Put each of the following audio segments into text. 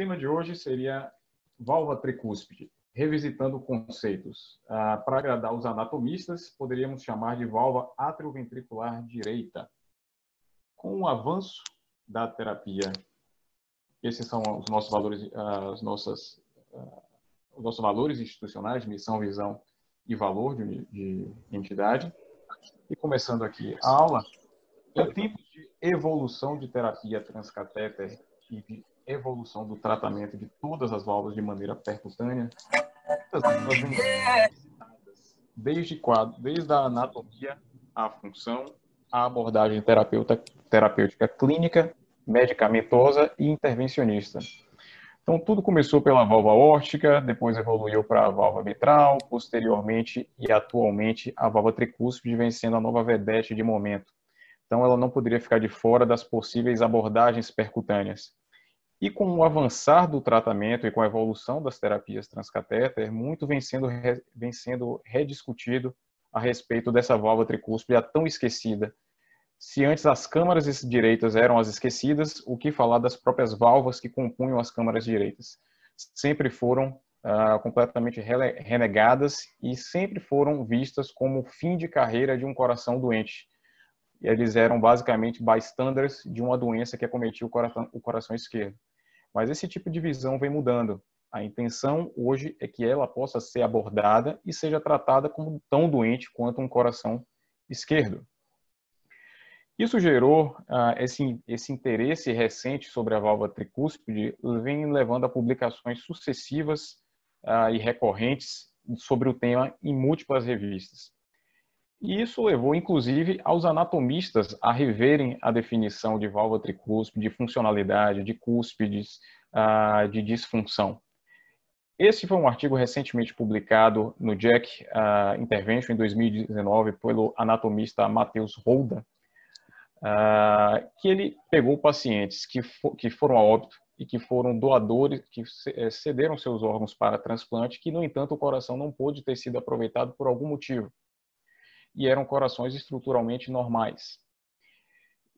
tema de hoje seria válvula tricúspide, revisitando conceitos. Ah, Para agradar os anatomistas, poderíamos chamar de válvula atrioventricular direita. Com o avanço da terapia, esses são os nossos valores, ah, as nossas, ah, os nossos valores institucionais, missão, visão e valor de, de entidade. E começando aqui a aula, em é tempos de evolução de terapia transcatéter e de evolução do tratamento de todas as válvulas de maneira percutânea, desde, quadro, desde a anatomia à função, à abordagem terapêutica clínica, medicamentosa e intervencionista. Então, tudo começou pela válvula órtica, depois evoluiu para a válvula mitral, posteriormente e atualmente a válvula tricúspide vem sendo a nova vedete de momento. Então, ela não poderia ficar de fora das possíveis abordagens percutâneas. E com o avançar do tratamento e com a evolução das terapias transcatéter, muito vem sendo, vem sendo rediscutido a respeito dessa válvula tricúspide tão esquecida. Se antes as câmaras direitas eram as esquecidas, o que falar das próprias válvulas que compunham as câmaras direitas? Sempre foram ah, completamente renegadas e sempre foram vistas como fim de carreira de um coração doente. Eles eram basicamente bystanders de uma doença que acometia o coração, o coração esquerdo. Mas esse tipo de visão vem mudando. A intenção hoje é que ela possa ser abordada e seja tratada como tão doente quanto um coração esquerdo. Isso gerou ah, esse, esse, interesse recente sobre a válvula tricúspide, vem levando a publicações sucessivas ah, e recorrentes sobre o tema em múltiplas revistas. E isso levou, inclusive, aos anatomistas a reverem a definição de válvula tricúspide, de funcionalidade, de cúspides, ah, de disfunção. Esse foi um artigo recentemente publicado no Jack ah, Intervention em 2019 pelo anatomista Matheus Rolda, ah, que ele pegou pacientes que, que foram a óbito e que foram doadores, que eh, cederam seus órgãos para transplante, que, no entanto, o coração não pôde ter sido aproveitado por algum motivo e eram corações estruturalmente normais.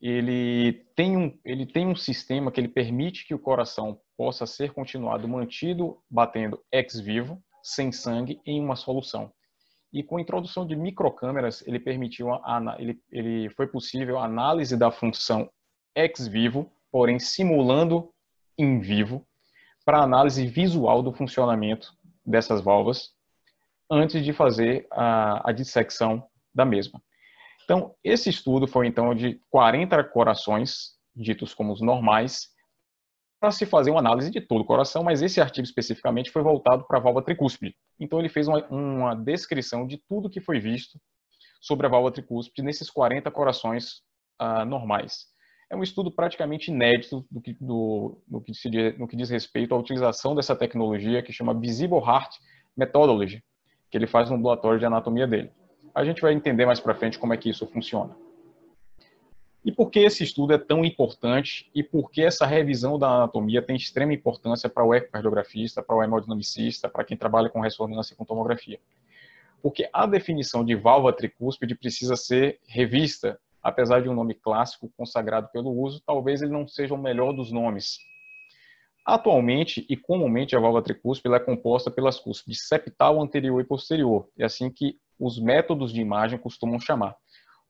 Ele tem um, ele tem um sistema que ele permite que o coração possa ser continuado mantido batendo ex vivo, sem sangue, em uma solução. E com a introdução de microcâmeras, ele permitiu a, ele, ele foi possível a análise da função ex vivo, porém simulando em vivo, para análise visual do funcionamento dessas válvulas antes de fazer a, a dissecção da mesma. Então, esse estudo foi então de 40 corações, ditos como os normais, para se fazer uma análise de todo o coração, mas esse artigo especificamente foi voltado para a válvula tricúspide. Então, ele fez uma, uma descrição de tudo que foi visto sobre a válvula tricúspide nesses 40 corações ah, normais. É um estudo praticamente inédito do que, do, que no que diz respeito à utilização dessa tecnologia que chama Visible Heart Methodology, que ele faz no ambulatório de anatomia dele. A gente vai entender mais para frente como é que isso funciona. E por que esse estudo é tão importante e por que essa revisão da anatomia tem extrema importância para o ecocardiografista, para o hemodinamicista, para quem trabalha com ressonância e com tomografia? Porque a definição de válvula tricúspide precisa ser revista, apesar de um nome clássico consagrado pelo uso, talvez ele não seja o melhor dos nomes. Atualmente e comumente a válvula tricúspide é composta pelas cúspides septal anterior e posterior, e é assim que os métodos de imagem costumam chamar.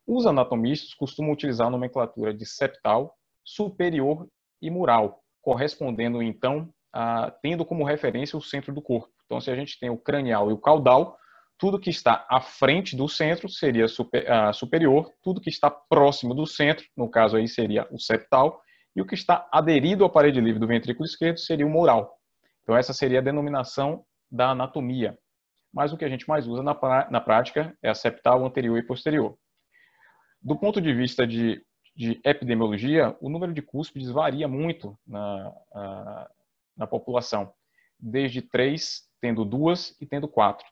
Os anatomistas costumam utilizar a nomenclatura de septal, superior e mural, correspondendo então a, tendo como referência o centro do corpo. Então, se a gente tem o cranial e o caudal, tudo que está à frente do centro seria super, superior, tudo que está próximo do centro, no caso aí seria o septal, e o que está aderido à parede livre do ventrículo esquerdo seria o mural. Então, essa seria a denominação da anatomia, mas o que a gente mais usa na, na prática é a septal anterior e posterior. Do ponto de vista de, de epidemiologia, o número de cúspides varia muito na, na, na população, desde três, tendo duas e tendo quatro.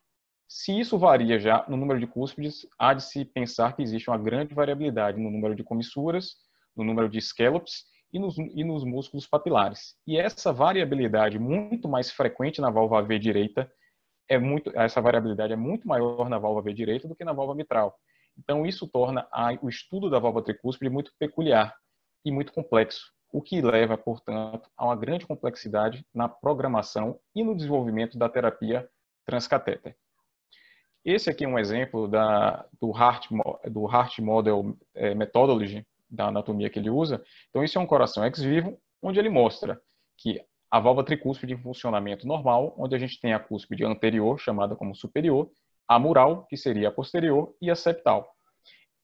Se isso varia já no número de cúspides, há de se pensar que existe uma grande variabilidade no número de comissuras, no número de scallops e nos, e nos músculos papilares. E essa variabilidade muito mais frequente na válvula V direita é muito, essa variabilidade é muito maior na válvula V direita do que na válvula mitral. Então, isso torna a, o estudo da válvula tricúspide muito peculiar e muito complexo, o que leva, portanto, a uma grande complexidade na programação e no desenvolvimento da terapia transcatéter. Esse aqui é um exemplo da, do, Heart, do Heart Model é, Methodology, da anatomia que ele usa. Então, isso é um coração ex vivo, onde ele mostra que a válvula tricúspide em funcionamento normal, onde a gente tem a cúspide anterior, chamada como superior, a mural, que seria a posterior, e a septal.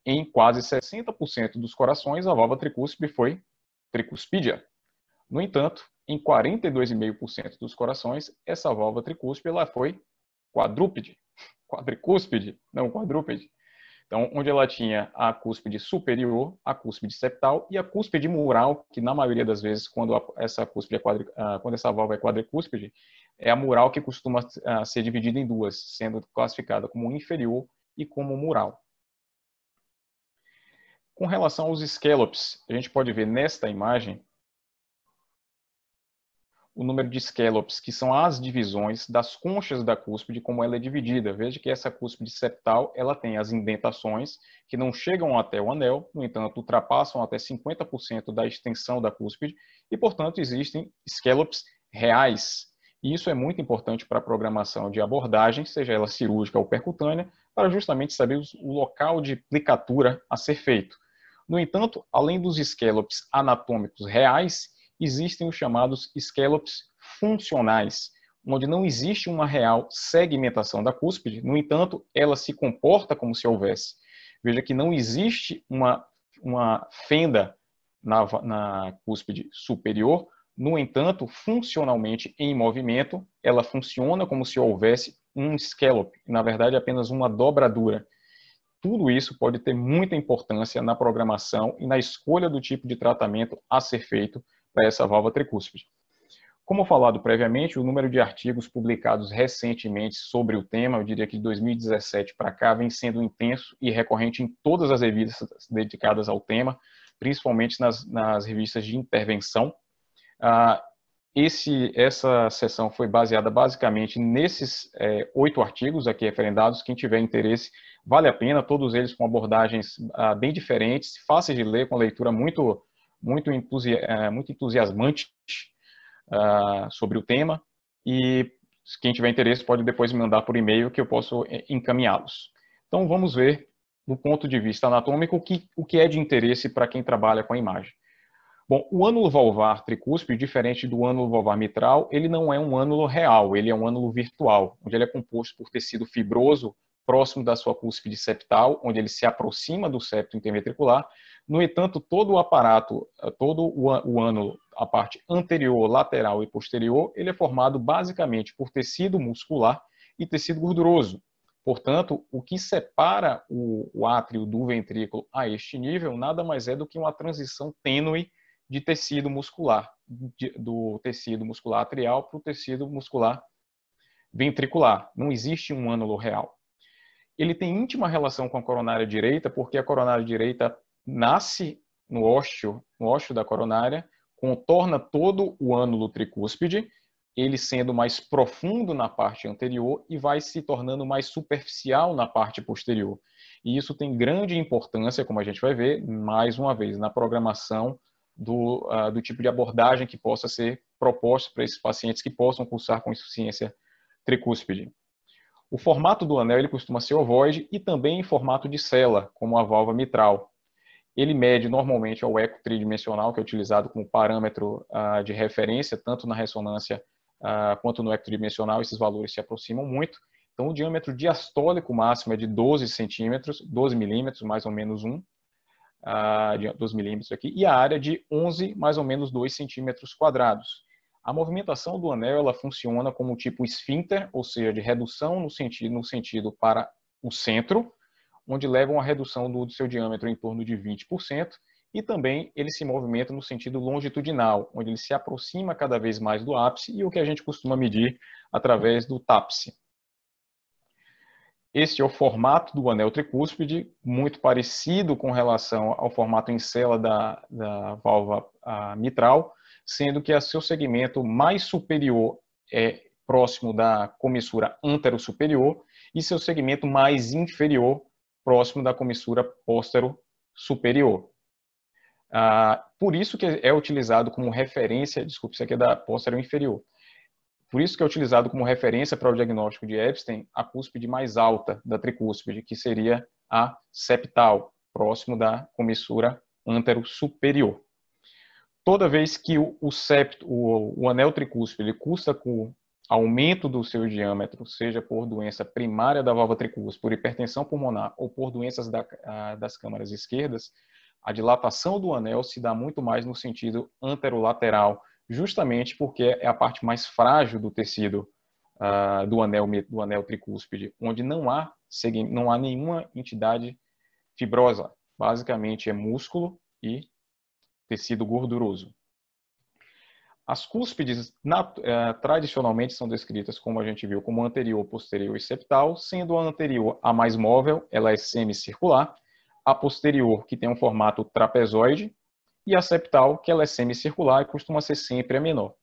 Em quase 60% dos corações, a válvula tricúspide foi tricuspídia. No entanto, em 42,5% dos corações, essa válvula tricúspide ela foi quadrúpede, quadricúspide, não quadrúpede. Então, onde ela tinha a cúspide superior, a cúspide septal e a cúspide mural, que na maioria das vezes, quando essa cúspide é quadri, ah, quando essa válvula é quadricúspide, é a mural que costuma ah, ser dividida em duas, sendo classificada como inferior e como mural. Com relação aos scallops, a gente pode ver nesta imagem o número de scallops, que são as divisões das conchas da cúspide, como ela é dividida. Veja que essa cúspide septal, ela tem as indentações, que não chegam até o anel, no entanto, ultrapassam até 50% da extensão da cúspide, e, portanto, existem scallops reais. E isso é muito importante para a programação de abordagem, seja ela cirúrgica ou percutânea, para justamente saber o local de plicatura a ser feito. No entanto, além dos scallops anatômicos reais, existem os chamados scallops funcionais, onde não existe uma real segmentação da cúspide, no entanto, ela se comporta como se houvesse. Veja que não existe uma, uma fenda na, na cúspide superior, no entanto, funcionalmente em movimento, ela funciona como se houvesse um scallop, na verdade, apenas uma dobradura. Tudo isso pode ter muita importância na programação e na escolha do tipo de tratamento a ser feito para essa válvula tricúspide. Como falado previamente, o número de artigos publicados recentemente sobre o tema, eu diria que de 2017 para cá, vem sendo intenso e recorrente em todas as revistas dedicadas ao tema, principalmente nas, nas revistas de intervenção. Ah, esse, essa sessão foi baseada basicamente nesses é, oito artigos aqui referendados. Quem tiver interesse, vale a pena, todos eles com abordagens ah, bem diferentes, fáceis de ler, com leitura muito muito, entusi é, muito entusiasmante uh, sobre o tema e quem tiver interesse pode depois me mandar por e-mail que eu posso é, encaminhá-los. Então vamos ver do ponto de vista anatômico o que, o que é de interesse para quem trabalha com a imagem. Bom, o ânulo valvar tricúspide, diferente do ânulo valvar mitral, ele não é um ânulo real, ele é um ânulo virtual, onde ele é composto por tecido fibroso próximo da sua cúspide septal, onde ele se aproxima do septo interventricular. No entanto, todo o aparato, eh, todo o ânulo, a parte anterior, lateral e posterior, ele é formado basicamente por tecido muscular e tecido gorduroso. Portanto, o que separa o, o átrio do ventrículo a este nível nada mais é do que uma transição tênue de tecido muscular, de, do tecido muscular atrial para o tecido muscular ventricular. Não existe um ânulo real ele tem íntima relação com a coronária direita, porque a coronária direita nasce no ósteo, no ósteo da coronária, contorna todo o ânulo tricúspide, ele sendo mais profundo na parte anterior e vai se tornando mais superficial na parte posterior. E isso tem grande importância, como a gente vai ver, mais uma vez, na programação do, uh, do tipo de abordagem que possa ser proposta para esses pacientes que possam cursar com insuficiência tricúspide. O formato do anel ele costuma ser ovoide e também em formato de cela, como a válvula mitral. Ele mede normalmente o eco tridimensional, que é utilizado como parâmetro ah, de referência, tanto na ressonância ah, quanto no eco tridimensional, esses valores se aproximam muito. Então, o diâmetro diastólico máximo é de 12 centímetros, 12 milímetros, mais ou menos 1, ah, 12 milímetros aqui, e a área de 11, mais ou menos 2 centímetros quadrados. A movimentação do anel ela funciona como tipo esfínter, ou seja, de redução no sentido, no sentido para o centro, onde leva uma redução do, seu diâmetro em torno de 20%, e também ele se movimenta no sentido longitudinal, onde ele se aproxima cada vez mais do ápice e o que a gente costuma medir através do tápice. Este é o formato do anel tricúspide, muito parecido com relação ao formato em cela da, da válvula ah, mitral, sendo que seu segmento mais superior é próximo da comissura antero-superior e seu segmento mais inferior próximo da comissura póstero-superior. Ah, por isso que é utilizado como referência, desculpe, isso aqui é da póstero inferior. Por isso que é utilizado como referência para o diagnóstico de Epstein a cúspide mais alta da tricúspide, que seria a septal, próximo da comissura antero-superior toda vez que o, o septo, o, o anel tricúspide, ele custa com aumento do seu diâmetro, seja por doença primária da válvula tricúspide, por hipertensão pulmonar ou por doenças da, a, ah, das câmaras esquerdas, a dilatação do anel se dá muito mais no sentido anterolateral, justamente porque é a parte mais frágil do tecido uh, do anel do anel tricúspide, onde não há não há nenhuma entidade fibrosa. Basicamente é músculo e tecido gorduroso. As cúspides eh, tradicionalmente são descritas, como a gente viu, como anterior, posterior e septal, sendo a anterior a mais móvel, ela é semicircular, a posterior, que tem um formato trapezoide, e a septal, que ela é semicircular e costuma ser sempre a menor.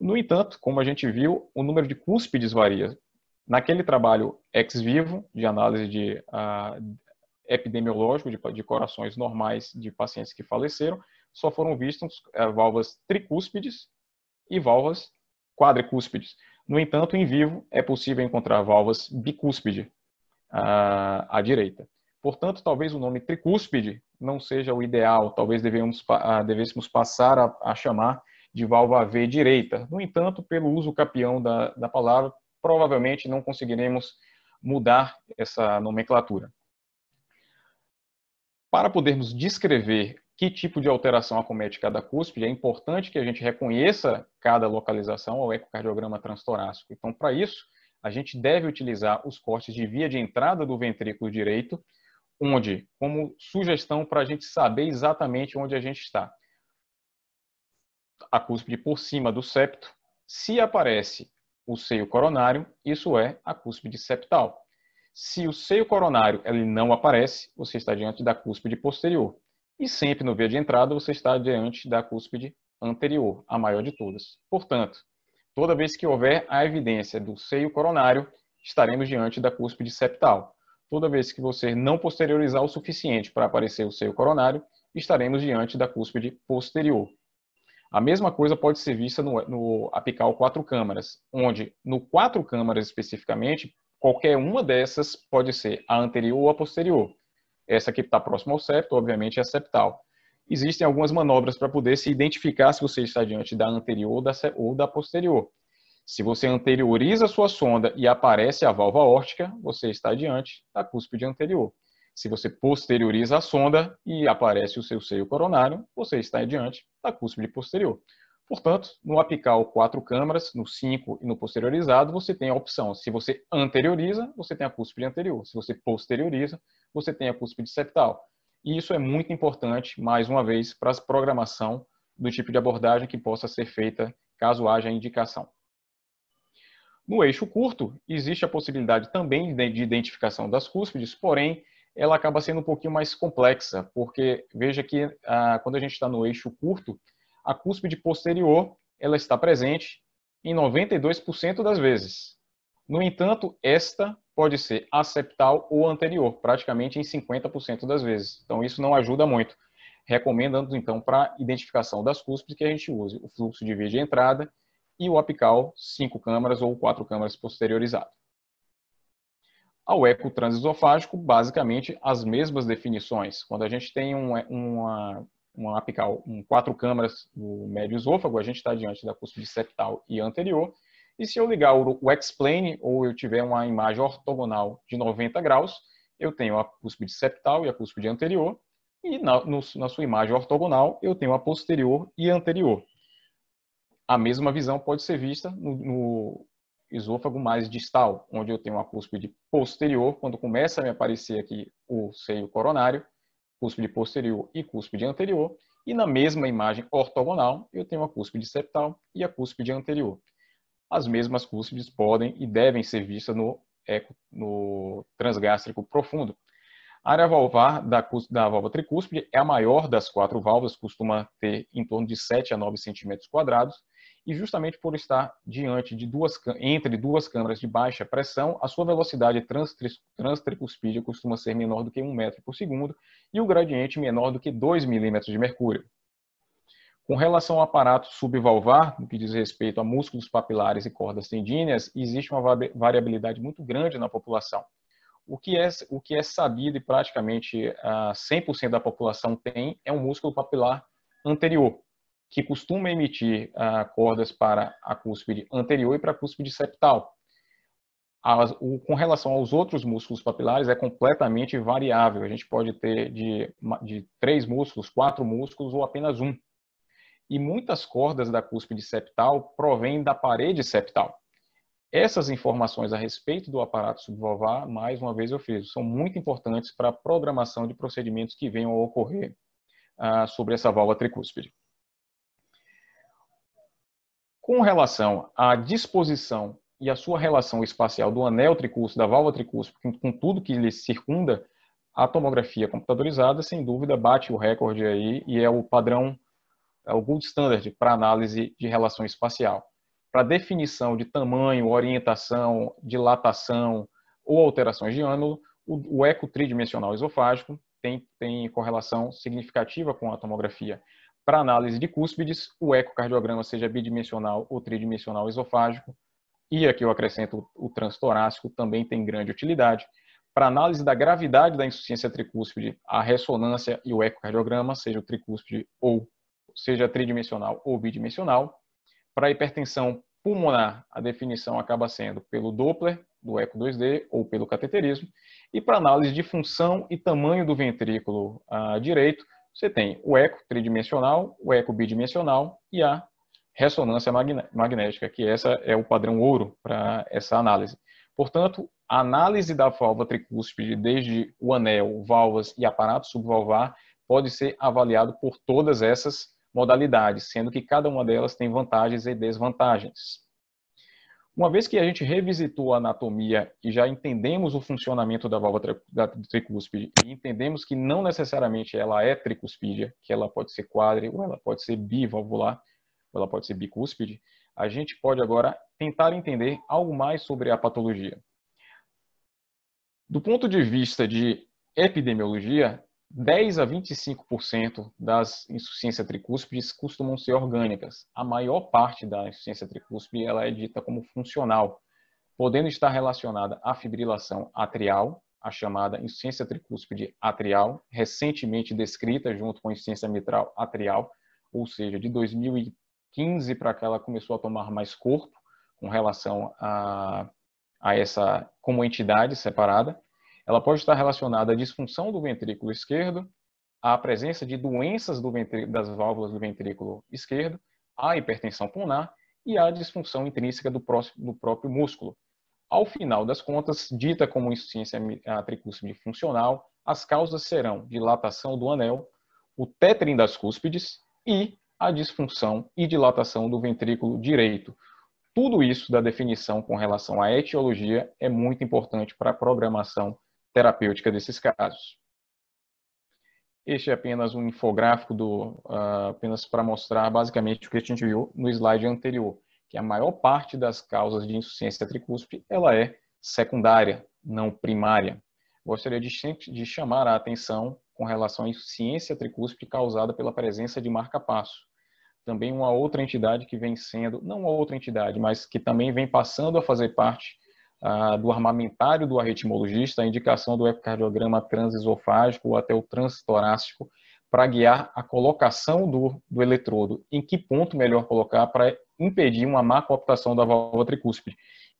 No entanto, como a gente viu, o número de cúspides varia. Naquele trabalho ex vivo, de análise de, uh, epidemiológico de, de corações normais de pacientes que faleceram, só foram vistas é, válvulas tricúspides e válvulas quadricúspides. No entanto, em vivo, é possível encontrar válvulas bicúspide à, ah, à direita. Portanto, talvez o nome tricúspide não seja o ideal, talvez devemos, ah, devêssemos passar a, a, chamar de válvula V direita. No entanto, pelo uso capião da, da palavra, provavelmente não conseguiremos mudar essa nomenclatura. Para podermos descrever que tipo de alteração acomete cada cúspide. É importante que a gente reconheça cada localização ao ecocardiograma transtorácico. Então, para isso, a gente deve utilizar os cortes de via de entrada do ventrículo direito, onde, como sugestão para a gente saber exatamente onde a gente está. A cúspide por cima do septo, se aparece o seio coronário, isso é a cúspide septal. Se o seio coronário ele não aparece, você está diante da cúspide posterior. E sempre no via de entrada você está diante da cúspide anterior, a maior de todas. Portanto, toda vez que houver a evidência do seio coronário, estaremos diante da cúspide septal. Toda vez que você não posteriorizar o suficiente para aparecer o seio coronário, estaremos diante da cúspide posterior. A mesma coisa pode ser vista no, no apical quatro câmaras, onde no quatro câmaras especificamente, qualquer uma dessas pode ser a anterior ou a posterior. Essa que está próxima ao septo, obviamente, é septal. Existem algumas manobras para poder se identificar se você está diante da anterior ou da, ou da posterior. Se você anterioriza a sua sonda e aparece a válvula órtica, você está diante da cúspide anterior. Se você posterioriza a sonda e aparece o seu seio coronário, você está diante da cúspide posterior. Portanto, no apical quatro câmaras, no 5 e no posteriorizado, você tem a opção. Se você anterioriza, você tem a cúspide anterior. Se você posterioriza, você tem a cúspide septal. E isso é muito importante, mais uma vez, para a programação do tipo de abordagem que possa ser feita caso haja indicação. No eixo curto, existe a possibilidade também de identificação das cúspides, porém, ela acaba sendo um pouquinho mais complexa, porque veja que ah, quando a gente está no eixo curto, a cúspide posterior ela está presente em 92% das vezes. No entanto, esta pode ser aceptal ou anterior, praticamente em 50% das vezes. Então, isso não ajuda muito. Recomendando, então, para identificação das cúspides que a gente use o fluxo de via de entrada e o apical, cinco câmaras ou quatro câmaras posteriorizado. Ao eco transesofágico, basicamente, as mesmas definições. Quando a gente tem um, uma, uma apical um quatro câmaras no médio esôfago, a gente está diante da cúspide septal e anterior, e se eu ligar o, X-Plane ou eu tiver uma imagem ortogonal de 90 graus, eu tenho a cúspide septal e a cúspide anterior, e na, no, na sua imagem ortogonal eu tenho a posterior e anterior. A mesma visão pode ser vista no, no esôfago mais distal, onde eu tenho a cúspide posterior, quando começa a me aparecer aqui o seio coronário, cúspide posterior e cúspide anterior, e na mesma imagem ortogonal eu tenho a cúspide septal e a cúspide anterior as mesmas cúspides podem e devem ser vistas no, eco, no transgástrico profundo. A área valvar da, da válvula tricúspide é a maior das quatro válvulas, costuma ter em torno de 7 a 9 centímetros quadrados, e justamente por estar diante de duas, entre duas câmaras de baixa pressão, a sua velocidade transtricuspídia costuma ser menor do que 1 metro por segundo e o gradiente menor do que 2 milímetros de mercúrio. Com relação ao aparato subvalvar, no que diz respeito a músculos papilares e cordas tendíneas, existe uma variabilidade muito grande na população. O que é, o que é sabido e praticamente 100% ah, da população tem é um músculo papilar anterior, que costuma emitir ah, cordas para a cúspide anterior e para a cúspide septal. com relação aos outros músculos papilares, é completamente variável. A gente pode ter de, de três músculos, quatro músculos ou apenas um e muitas cordas da cúspide septal provêm da parede septal. Essas informações a respeito do aparato subvalvar, mais uma vez eu fiz, são muito importantes para a programação de procedimentos que venham a ocorrer ah, sobre essa válvula tricúspide. Com relação à disposição e à sua relação espacial do anel tricúspide, da válvula tricúspide, com tudo que lhe circunda, a tomografia computadorizada, sem dúvida, bate o recorde aí e é o padrão é o Gold Standard para análise de relação espacial. Para definição de tamanho, orientação, dilatação ou alterações de ânulo, o, o eco tridimensional esofágico tem, tem correlação significativa com a tomografia. Para análise de cúspides, o ecocardiograma, seja bidimensional ou tridimensional esofágico, e aqui eu acrescento o transtorácico, também tem grande utilidade. Para análise da gravidade da insuficiência tricúspide, a ressonância e o ecocardiograma, seja o tricúspide ou seja tridimensional ou bidimensional. Para hipertensão pulmonar, a definição acaba sendo pelo Doppler, do eco 2D, ou pelo cateterismo. E para análise de função e tamanho do ventrículo ah, direito, você tem o eco tridimensional, o eco bidimensional e a ressonância magnética, que essa é o padrão ouro para essa análise. Portanto, a análise da válvula tricúspide desde o anel, válvulas e aparato subvalvar pode ser avaliado por todas essas modalidades, sendo que cada uma delas tem vantagens e desvantagens. Uma vez que a gente revisitou a anatomia e já entendemos o funcionamento da válvula da tricúspide e entendemos que não necessariamente ela é tricúspide, que ela pode ser quadri ou ela pode ser bivalvular, ou ela pode ser bicúspide, a gente pode agora tentar entender algo mais sobre a patologia. Do ponto de vista de epidemiologia, 10 a 25% das insuficiências tricúspides costumam ser orgânicas. A maior parte da insuficiência tricúspide ela é dita como funcional, podendo estar relacionada à fibrilação atrial, a chamada insuficiência tricúspide atrial, recentemente descrita junto com a insuficiência mitral atrial, ou seja, de 2015 para cá ela começou a tomar mais corpo com relação a, a essa como entidade separada ela pode estar relacionada à disfunção do ventrículo esquerdo, à presença de doenças do das válvulas do ventrículo esquerdo, à hipertensão pulmonar e à disfunção intrínseca do, próximo, do próprio músculo. Ao final das contas, dita como insuficiência tricúspide funcional, as causas serão dilatação do anel, o tetrin das cúspides e a disfunção e dilatação do ventrículo direito. Tudo isso da definição com relação à etiologia é muito importante para a programação terapêutica desses casos. Este é apenas um infográfico do, uh, apenas para mostrar basicamente o que a gente viu no slide anterior, que a maior parte das causas de insuficiência tricúspide ela é secundária, não primária. Gostaria de, de chamar a atenção com relação à insuficiência tricúspide causada pela presença de marca-passo. Também uma outra entidade que vem sendo, não uma outra entidade, mas que também vem passando a fazer parte ah, do armamentário do arritmologista, a indicação do ecocardiograma transesofágico ou até o transtorácico, para guiar a colocação do, do eletrodo, em que ponto melhor colocar para impedir uma má cooptação da válvula tricúspide.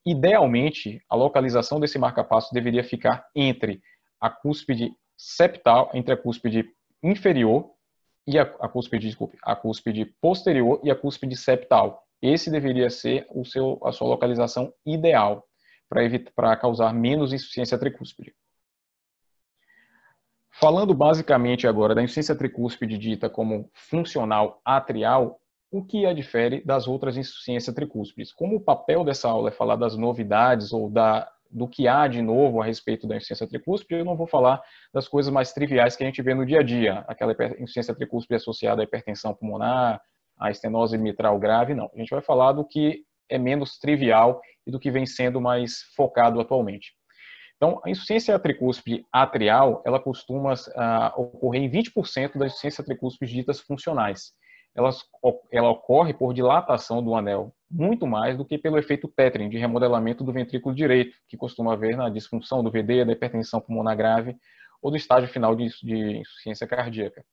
Idealmente, a localização desse marca-passo deveria ficar entre a cúspide septal, entre a cúspide inferior e a, a cúspide, desculpe, a cúspide posterior e a cúspide septal. Esse deveria ser o seu, a sua localização ideal para causar menos insuficiência tricúspide. Falando basicamente agora da insuficiência tricúspide dita como funcional atrial, o que a difere das outras insuficiências tricúspides? Como o papel dessa aula é falar das novidades ou da, do que há de novo a respeito da insuficiência tricúspide, eu não vou falar das coisas mais triviais que a gente vê no dia a dia, aquela insuficiência tricúspide associada à hipertensão pulmonar, à estenose mitral grave, não. A gente vai falar do que é menos trivial e do que vem sendo mais focado atualmente. Então, a insuficiência tricúspide atrial, ela costuma uh, ocorrer em 20% das insuficiências tricúspides ditas funcionais. Ela, ela ocorre por dilatação do anel, muito mais do que pelo efeito Tetrin, de remodelamento do ventrículo direito, que costuma haver na disfunção do VD, da hipertensão pulmonar grave ou do estágio final de, de insuficiência cardíaca.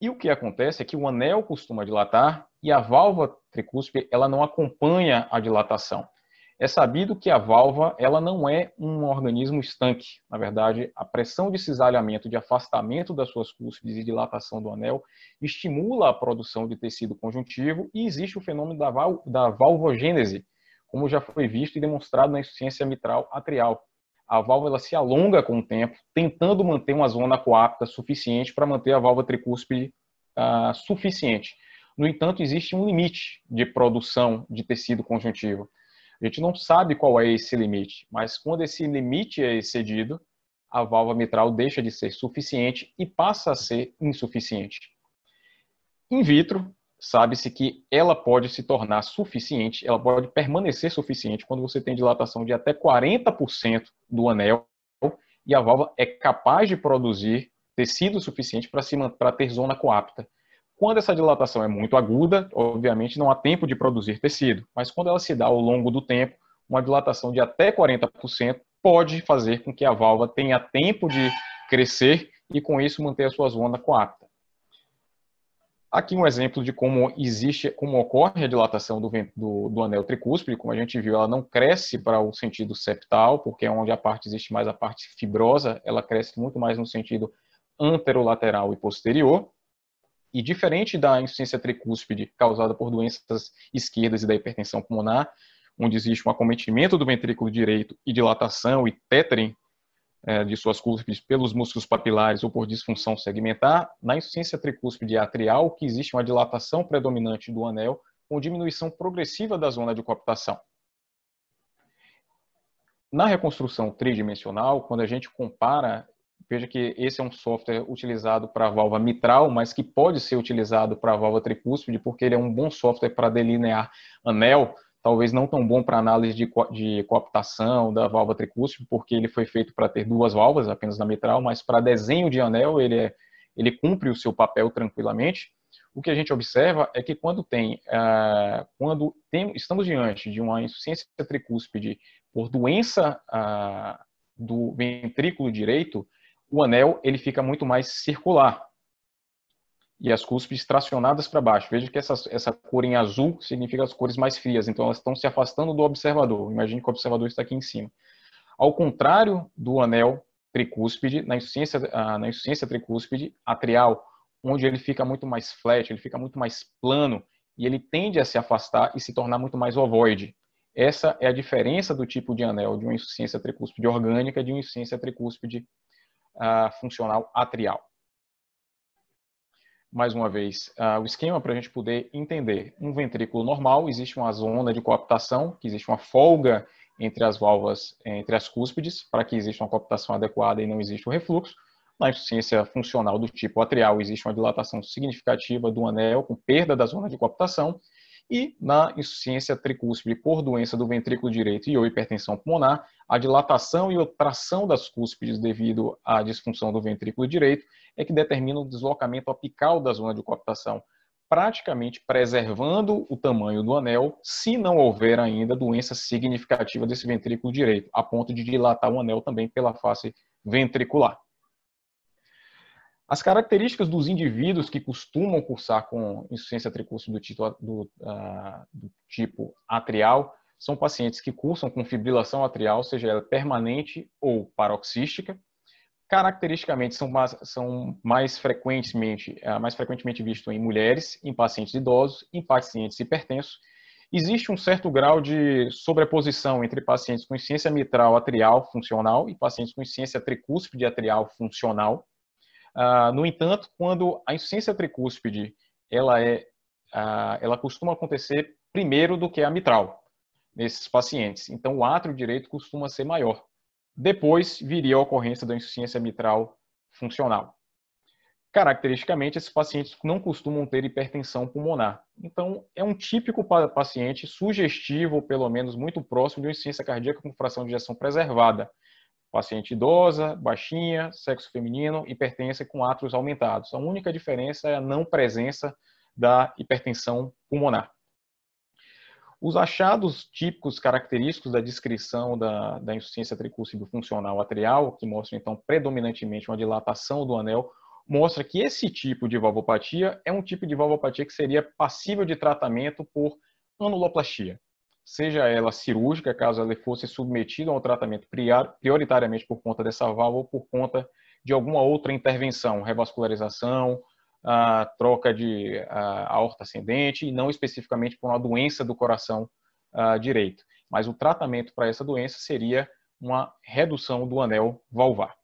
E o que acontece é que o anel costuma dilatar e a válvula tricúspide ela não acompanha a dilatação. É sabido que a válvula ela não é um organismo estanque. Na verdade, a pressão de cisalhamento, de afastamento das suas cúspides e dilatação do anel estimula a produção de tecido conjuntivo e existe o fenômeno da, da valvogênese, como já foi visto e demonstrado na insuficiência mitral atrial. A válvula se alonga com o tempo, tentando manter uma zona coapta suficiente para manter a válvula tricúspide ah, suficiente. No entanto, existe um limite de produção de tecido conjuntivo. A gente não sabe qual é esse limite, mas quando esse limite é excedido, a válvula mitral deixa de ser suficiente e passa a ser insuficiente. In vitro, sabe-se que ela pode se tornar suficiente, ela pode permanecer suficiente quando você tem dilatação de até 40% do anel e a válvula é capaz de produzir tecido suficiente para ter zona coapta. Quando essa dilatação é muito aguda, obviamente não há tempo de produzir tecido, mas quando ela se dá ao longo do tempo, uma dilatação de até 40% pode fazer com que a válvula tenha tempo de crescer e com isso manter a sua zona coapta. Aqui um exemplo de como existe, como ocorre a dilatação do, do, do anel tricúspide, como a gente viu, ela não cresce para o sentido septal, porque é onde a parte existe mais a parte fibrosa, ela cresce muito mais no sentido anterolateral e posterior. E diferente da insuficiência tricúspide causada por doenças esquerdas e da hipertensão pulmonar, onde existe um acometimento do ventrículo direito e dilatação e tethering é, de suas cúspides pelos músculos papilares ou por disfunção segmentar, na insuficiência tricúspide atrial, que existe uma dilatação predominante do anel com diminuição progressiva da zona de coaptação. Na reconstrução tridimensional, quando a gente compara Veja que esse é um software utilizado para a válvula mitral, mas que pode ser utilizado para a válvula tricúspide, porque ele é um bom software para delinear anel, talvez não tão bom para análise de, co de coaptação da válvula tricúspide, porque ele foi feito para ter duas válvulas apenas na mitral, mas para desenho de anel ele, é, ele cumpre o seu papel tranquilamente. O que a gente observa é que quando tem, eh, quando tem, estamos diante de uma insuficiência tricúspide por doença ah, do ventrículo direito, o anel ele fica muito mais circular. E as cúspides tracionadas para baixo. Veja que essa, essa cor em azul significa as cores mais frias, então elas estão se afastando do observador. Imagine que o observador está aqui em cima. Ao contrário do anel tricúspide, na insuficiência, ah, na insuficiência tricúspide atrial, onde ele fica muito mais flat, ele fica muito mais plano e ele tende a se afastar e se tornar muito mais ovoide. Essa é a diferença do tipo de anel de uma insuficiência tricúspide orgânica de uma insuficiência tricúspide uh, funcional atrial. Mais uma vez, uh, o esquema para a gente poder entender um ventrículo normal, existe uma zona de coaptação, que existe uma folga entre as válvulas, eh, entre as cúspides, para que exista uma coaptação adequada e não exista o refluxo. Na insuficiência funcional do tipo atrial, existe uma dilatação significativa do anel com perda da zona de coaptação e na insuficiência tricúspide por doença do ventrículo direito e ou hipertensão pulmonar, a dilatação e tração das cúspides devido à disfunção do ventrículo direito é que determina o deslocamento apical da zona de cooptação, praticamente preservando o tamanho do anel, se não houver ainda doença significativa desse ventrículo direito, a ponto de dilatar o anel também pela face ventricular. As características dos indivíduos que costumam cursar com insuficiência tricúspide do, tipo, do, uh, do tipo atrial são pacientes que cursam com fibrilação atrial, seja ela permanente ou paroxística. Caracteristicamente são mais, são mais frequentemente, uh, mais frequentemente visto em mulheres, em pacientes idosos, em pacientes hipertensos. Existe um certo grau de sobreposição entre pacientes com insuficiência mitral atrial funcional e pacientes com insuficiência tricúspide atrial funcional ah, no entanto, quando a insuficiência tricúspide ela é, ah, ela costuma acontecer primeiro do que a mitral nesses pacientes. Então, o átrio direito costuma ser maior. Depois viria a ocorrência da insuficiência mitral funcional. Caracteristicamente, esses pacientes não costumam ter hipertensão pulmonar. Então, é um típico paciente sugestivo, ou pelo menos muito próximo de uma insuficiência cardíaca com fração de ejeção preservada, Paciente idosa, baixinha, sexo feminino, hipertensa com átrios aumentados. A única diferença é a não presença da hipertensão pulmonar. Os achados típicos característicos da descrição da, da insuficiência tricúspide funcional atrial, que mostram então predominantemente uma dilatação do anel, mostra que esse tipo de valvopatia é um tipo de valvopatia que seria passível de tratamento por anuloplastia seja ela cirúrgica, caso ela fosse submetida ao tratamento prioritariamente por conta dessa válvula ou por conta de alguma outra intervenção, revascularização, a troca de aorta ascendente, e não especificamente por uma doença do coração direito. Mas o tratamento para essa doença seria uma redução do anel valvar.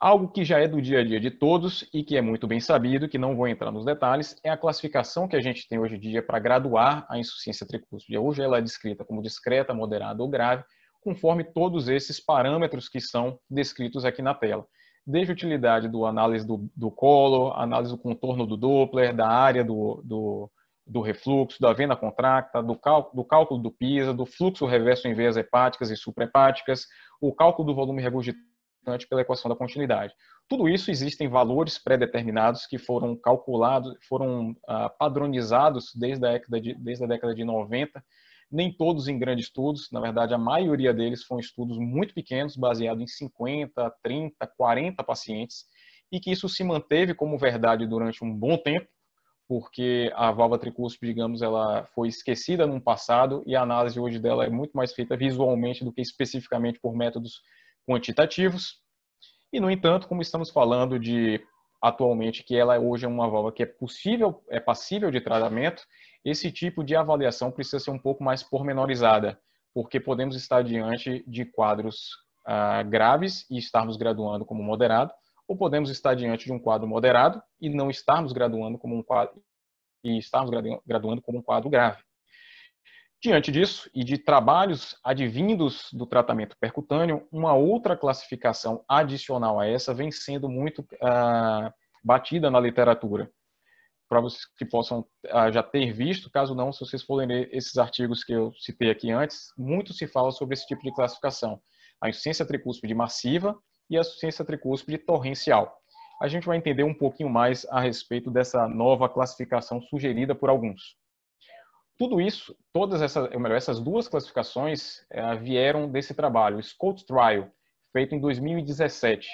Algo que já é do dia a dia de todos e que é muito bem sabido, que não vou entrar nos detalhes, é a classificação que a gente tem hoje em dia para graduar a insuficiência tricúspide. Hoje ela é descrita como discreta, moderada ou grave, conforme todos esses parâmetros que são descritos aqui na tela. Desde a utilidade do análise do, do colo, análise do contorno do Doppler, da área do, do, do refluxo, da vena contracta, do, cal, do cálculo do PISA, do fluxo reverso em veias hepáticas e suprahepáticas, o cálculo do volume regurgitado pela equação da continuidade. Tudo isso existem valores pré-determinados que foram calculados, foram ah, padronizados desde a, década de, desde a década de 90, nem todos em grandes estudos, na verdade a maioria deles foram estudos muito pequenos, baseados em 50, 30, 40 pacientes, e que isso se manteve como verdade durante um bom tempo, porque a válvula tricúspide, digamos, ela foi esquecida no passado e a análise hoje dela é muito mais feita visualmente do que especificamente por métodos quantitativos. E, no entanto, como estamos falando de atualmente que ela é hoje é uma válvula que é possível, é passível de tratamento, esse tipo de avaliação precisa ser um pouco mais pormenorizada, porque podemos estar diante de quadros ah, graves e estarmos graduando como moderado, ou podemos estar diante de um quadro moderado e não estarmos graduando como um quadro e estarmos graduando como um quadro grave. Diante disso, e de trabalhos advindos do tratamento percutâneo, uma outra classificação adicional a essa vem sendo muito ah, batida na literatura. Para vocês que possam ah, já ter visto, caso não, se vocês forem ler esses artigos que eu citei aqui antes, muito se fala sobre esse tipo de classificação. A insuficiência tricúspide massiva e a insuficiência tricúspide torrencial. A gente vai entender um pouquinho mais a respeito dessa nova classificação sugerida por alguns tudo isso, todas essas, melhor, essas duas classificações eh, vieram desse trabalho, o Scout Trial, feito em 2017.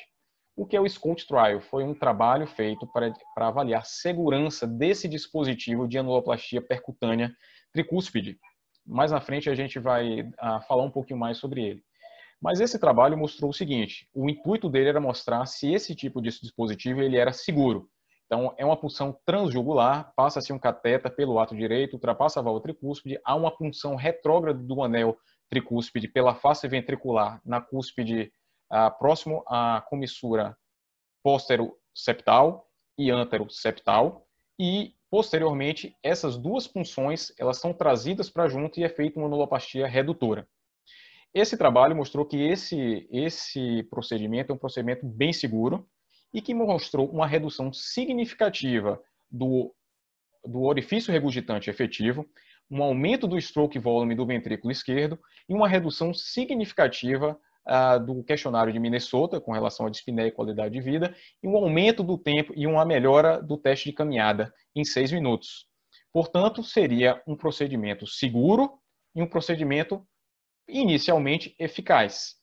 O que é o Scout Trial? Foi um trabalho feito para, avaliar avaliar segurança desse dispositivo de anuloplastia percutânea tricúspide. Mais na frente a gente vai ah, falar um pouquinho mais sobre ele. Mas esse trabalho mostrou o seguinte, o intuito dele era mostrar se esse tipo de dispositivo ele era seguro. Então, é uma punção transjugular, passa-se assim um cateta pelo ato direito, ultrapassa a válvula tricúspide, há uma punção retrógrada do anel tricúspide pela face ventricular na cúspide ah, próximo à comissura póstero septal e antero septal e posteriormente essas duas punções elas são trazidas para junto e é feita uma anuloplastia redutora. Esse trabalho mostrou que esse esse procedimento é um procedimento bem seguro e que mostrou uma redução significativa do, do orifício regurgitante efetivo, um aumento do stroke volume do ventrículo esquerdo e uma redução significativa ah, do questionário de Minnesota com relação à dispneia e qualidade de vida e um aumento do tempo e uma melhora do teste de caminhada em seis minutos. Portanto, seria um procedimento seguro e um procedimento inicialmente eficaz.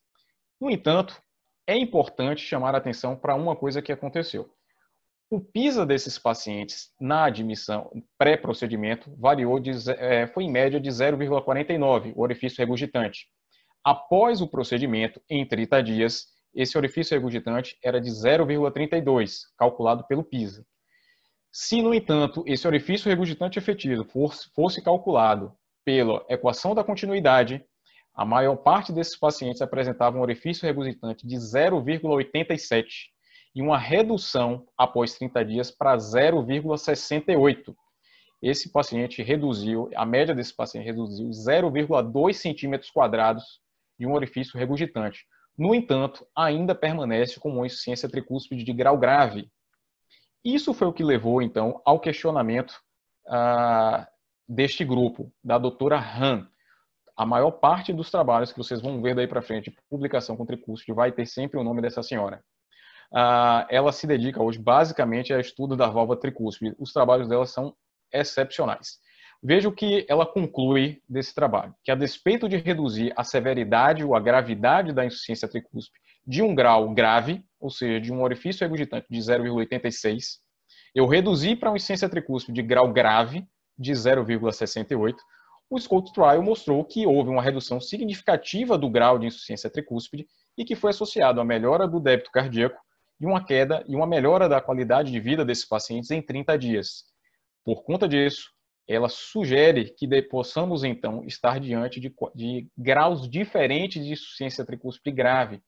No entanto, é importante chamar a atenção para uma coisa que aconteceu. O PISA desses pacientes na admissão pré-procedimento variou de, é, foi em média de 0,49, o orifício regurgitante. Após o procedimento, em 30 dias, esse orifício regurgitante era de 0,32, calculado pelo PISA. Se, no entanto, esse orifício regurgitante efetivo fosse calculado pela equação da continuidade, a maior parte desses pacientes apresentava um orifício regurgitante de 0,87 e uma redução após 30 dias para 0,68. Esse paciente reduziu, a média desse paciente reduziu 0,2 centímetros quadrados de um orifício regurgitante. No entanto, ainda permanece com uma insuficiência tricúspide de grau grave. Isso foi o que levou, então, ao questionamento ah, deste grupo, da doutora Han, a maior parte dos trabalhos que vocês vão ver daí para frente, publicação contra tricúspide, vai ter sempre o nome dessa senhora. Ah, ela se dedica hoje basicamente ao estudo da válvula tricúspide. Os trabalhos dela são excepcionais. Veja o que ela conclui desse trabalho, que a despeito de reduzir a severidade ou a gravidade da insuficiência tricúspide de um grau grave, ou seja, de um orifício regurgitante de 0,86, eu reduzi para uma insuficiência tricúspide de grau grave de 0,68, o Scout Trial mostrou que houve uma redução significativa do grau de insuficiência tricúspide e que foi associado à melhora do débito cardíaco e uma queda e uma melhora da qualidade de vida desses pacientes em 30 dias. Por conta disso, ela sugere que possamos então estar diante de, de graus diferentes de insuficiência tricúspide grave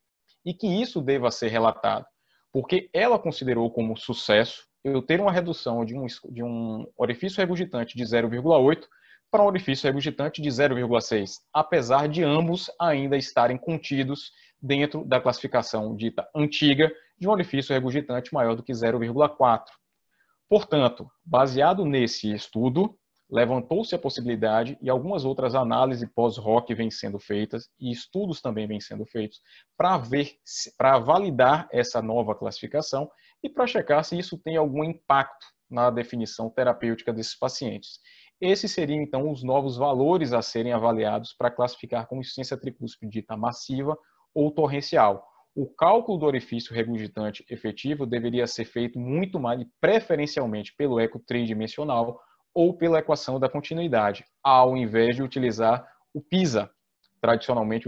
e que isso deva ser relatado, porque ela considerou como sucesso eu ter uma redução de um, de um orifício regurgitante de 0,8 para um orifício regurgitante de 0,6, apesar de ambos ainda estarem contidos dentro da classificação dita antiga de um orifício regurgitante maior do que 0,4. Portanto, baseado nesse estudo, levantou-se a possibilidade e algumas outras análises pós-ROC vêm sendo feitas e estudos também vêm sendo feitos para ver, para validar essa nova classificação e para checar se isso tem algum impacto na definição terapêutica desses pacientes. Esses seriam, então, os novos valores a serem avaliados para classificar como insuficiência tricúspide dita massiva ou torrencial. O cálculo do orifício regurgitante efetivo deveria ser feito muito mais preferencialmente pelo eco tridimensional ou pela equação da continuidade, ao invés de utilizar o PISA, tradicionalmente,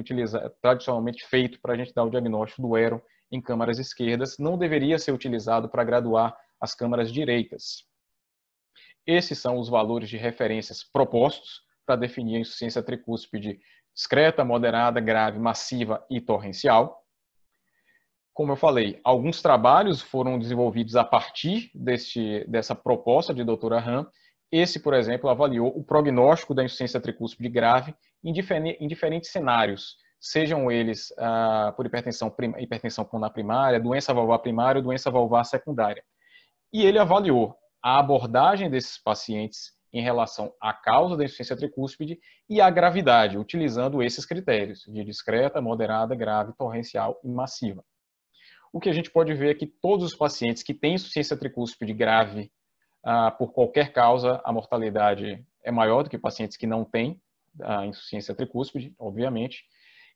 tradicionalmente feito para a gente dar o diagnóstico do ERO em câmaras esquerdas, não deveria ser utilizado para graduar as câmaras direitas. Esses são os valores de referências propostos para definir a insuficiência tricúspide discreta, moderada, grave, massiva e torrencial. Como eu falei, alguns trabalhos foram desenvolvidos a partir deste, dessa proposta de doutora Ram. Esse, por exemplo, avaliou o prognóstico da insuficiência tricúspide grave em, diferentes, em diferentes cenários, sejam eles ah, por hipertensão, hipertensão pulmonar primária, doença valvar primária ou doença valvar secundária. E ele avaliou a abordagem desses pacientes em relação à causa da insuficiência tricúspide e à gravidade, utilizando esses critérios de discreta, moderada, grave, torrencial e massiva. O que a gente pode ver é que todos os pacientes que têm insuficiência tricúspide grave ah, por qualquer causa, a mortalidade é maior do que pacientes que não têm a ah, insuficiência tricúspide, obviamente,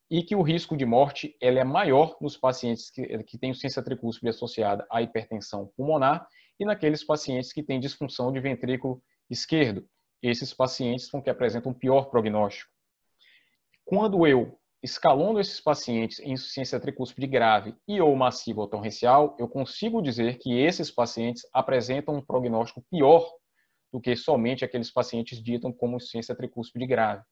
e que o risco de morte é maior nos pacientes que, que têm insuficiência tricúspide associada à hipertensão pulmonar e naqueles pacientes que têm disfunção de ventrículo esquerdo. Esses pacientes são que apresentam um pior prognóstico. Quando eu escalono esses pacientes em insuficiência tricúspide grave e ou massiva ou torrencial, eu consigo dizer que esses pacientes apresentam um prognóstico pior do que somente aqueles pacientes ditam como insuficiência tricúspide grave.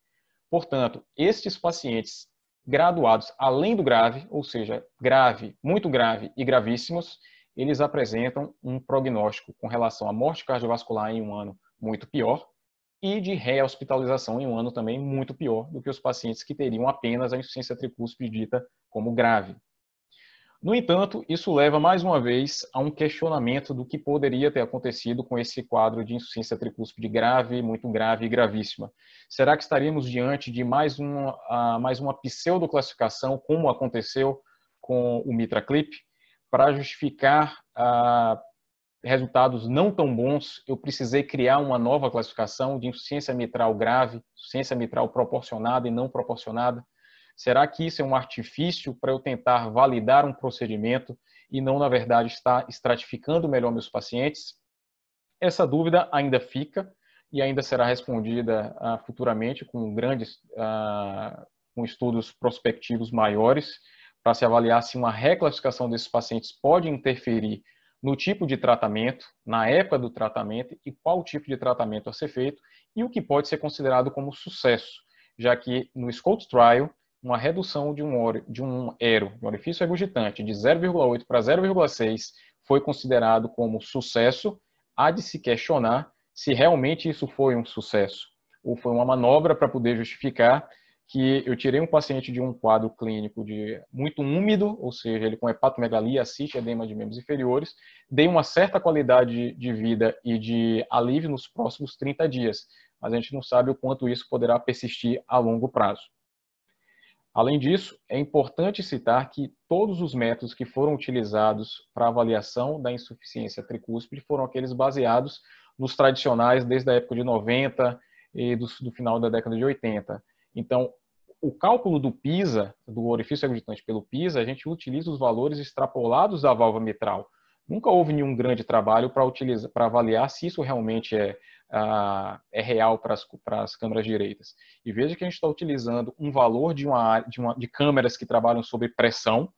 Portanto, estes pacientes graduados além do grave, ou seja, grave, muito grave e gravíssimos, eles apresentam um prognóstico com relação à morte cardiovascular em um ano muito pior e de re-hospitalização em um ano também muito pior do que os pacientes que teriam apenas a insuficiência tricúspide dita como grave. No entanto, isso leva mais uma vez a um questionamento do que poderia ter acontecido com esse quadro de insuficiência tricúspide grave, muito grave e gravíssima. Será que estaríamos diante de mais uma, ah, mais uma pseudoclassificação, como aconteceu com o MitraClip? para justificar ah, resultados não tão bons, eu precisei criar uma nova classificação de insuficiência mitral grave, insuficiência mitral proporcionada e não proporcionada. Será que isso é um artifício para eu tentar validar um procedimento e não, na verdade, estar estratificando melhor meus pacientes? Essa dúvida ainda fica e ainda será respondida ah, futuramente com grandes ah, com estudos prospectivos maiores para se avaliar se uma reclassificação desses pacientes pode interferir no tipo de tratamento, na época do tratamento e qual tipo de tratamento a ser feito e o que pode ser considerado como sucesso, já que no Scout Trial, uma redução de um, or, de um ero, de um orifício regurgitante, de 0,8 para 0,6 foi considerado como sucesso, há de se questionar se realmente isso foi um sucesso ou foi uma manobra para poder justificar que eu tirei um paciente de um quadro clínico de muito úmido, ou seja, ele com hepatomegalia, assiste edema de membros inferiores, dei uma certa qualidade de vida e de alívio nos próximos 30 dias, mas a gente não sabe o quanto isso poderá persistir a longo prazo. Além disso, é importante citar que todos os métodos que foram utilizados para avaliação da insuficiência tricúspide foram aqueles baseados nos tradicionais desde a época de 90 e do, do final da década de 80 então, o cálculo do PISA, do orifício regurgitante pelo PISA, a gente utiliza os valores extrapolados da válvula mitral. Nunca houve nenhum grande trabalho para avaliar se isso realmente é, uh, é real para as câmeras direitas. E veja que a gente está utilizando um valor de, uma, de, uma, de câmeras que trabalham sob pressão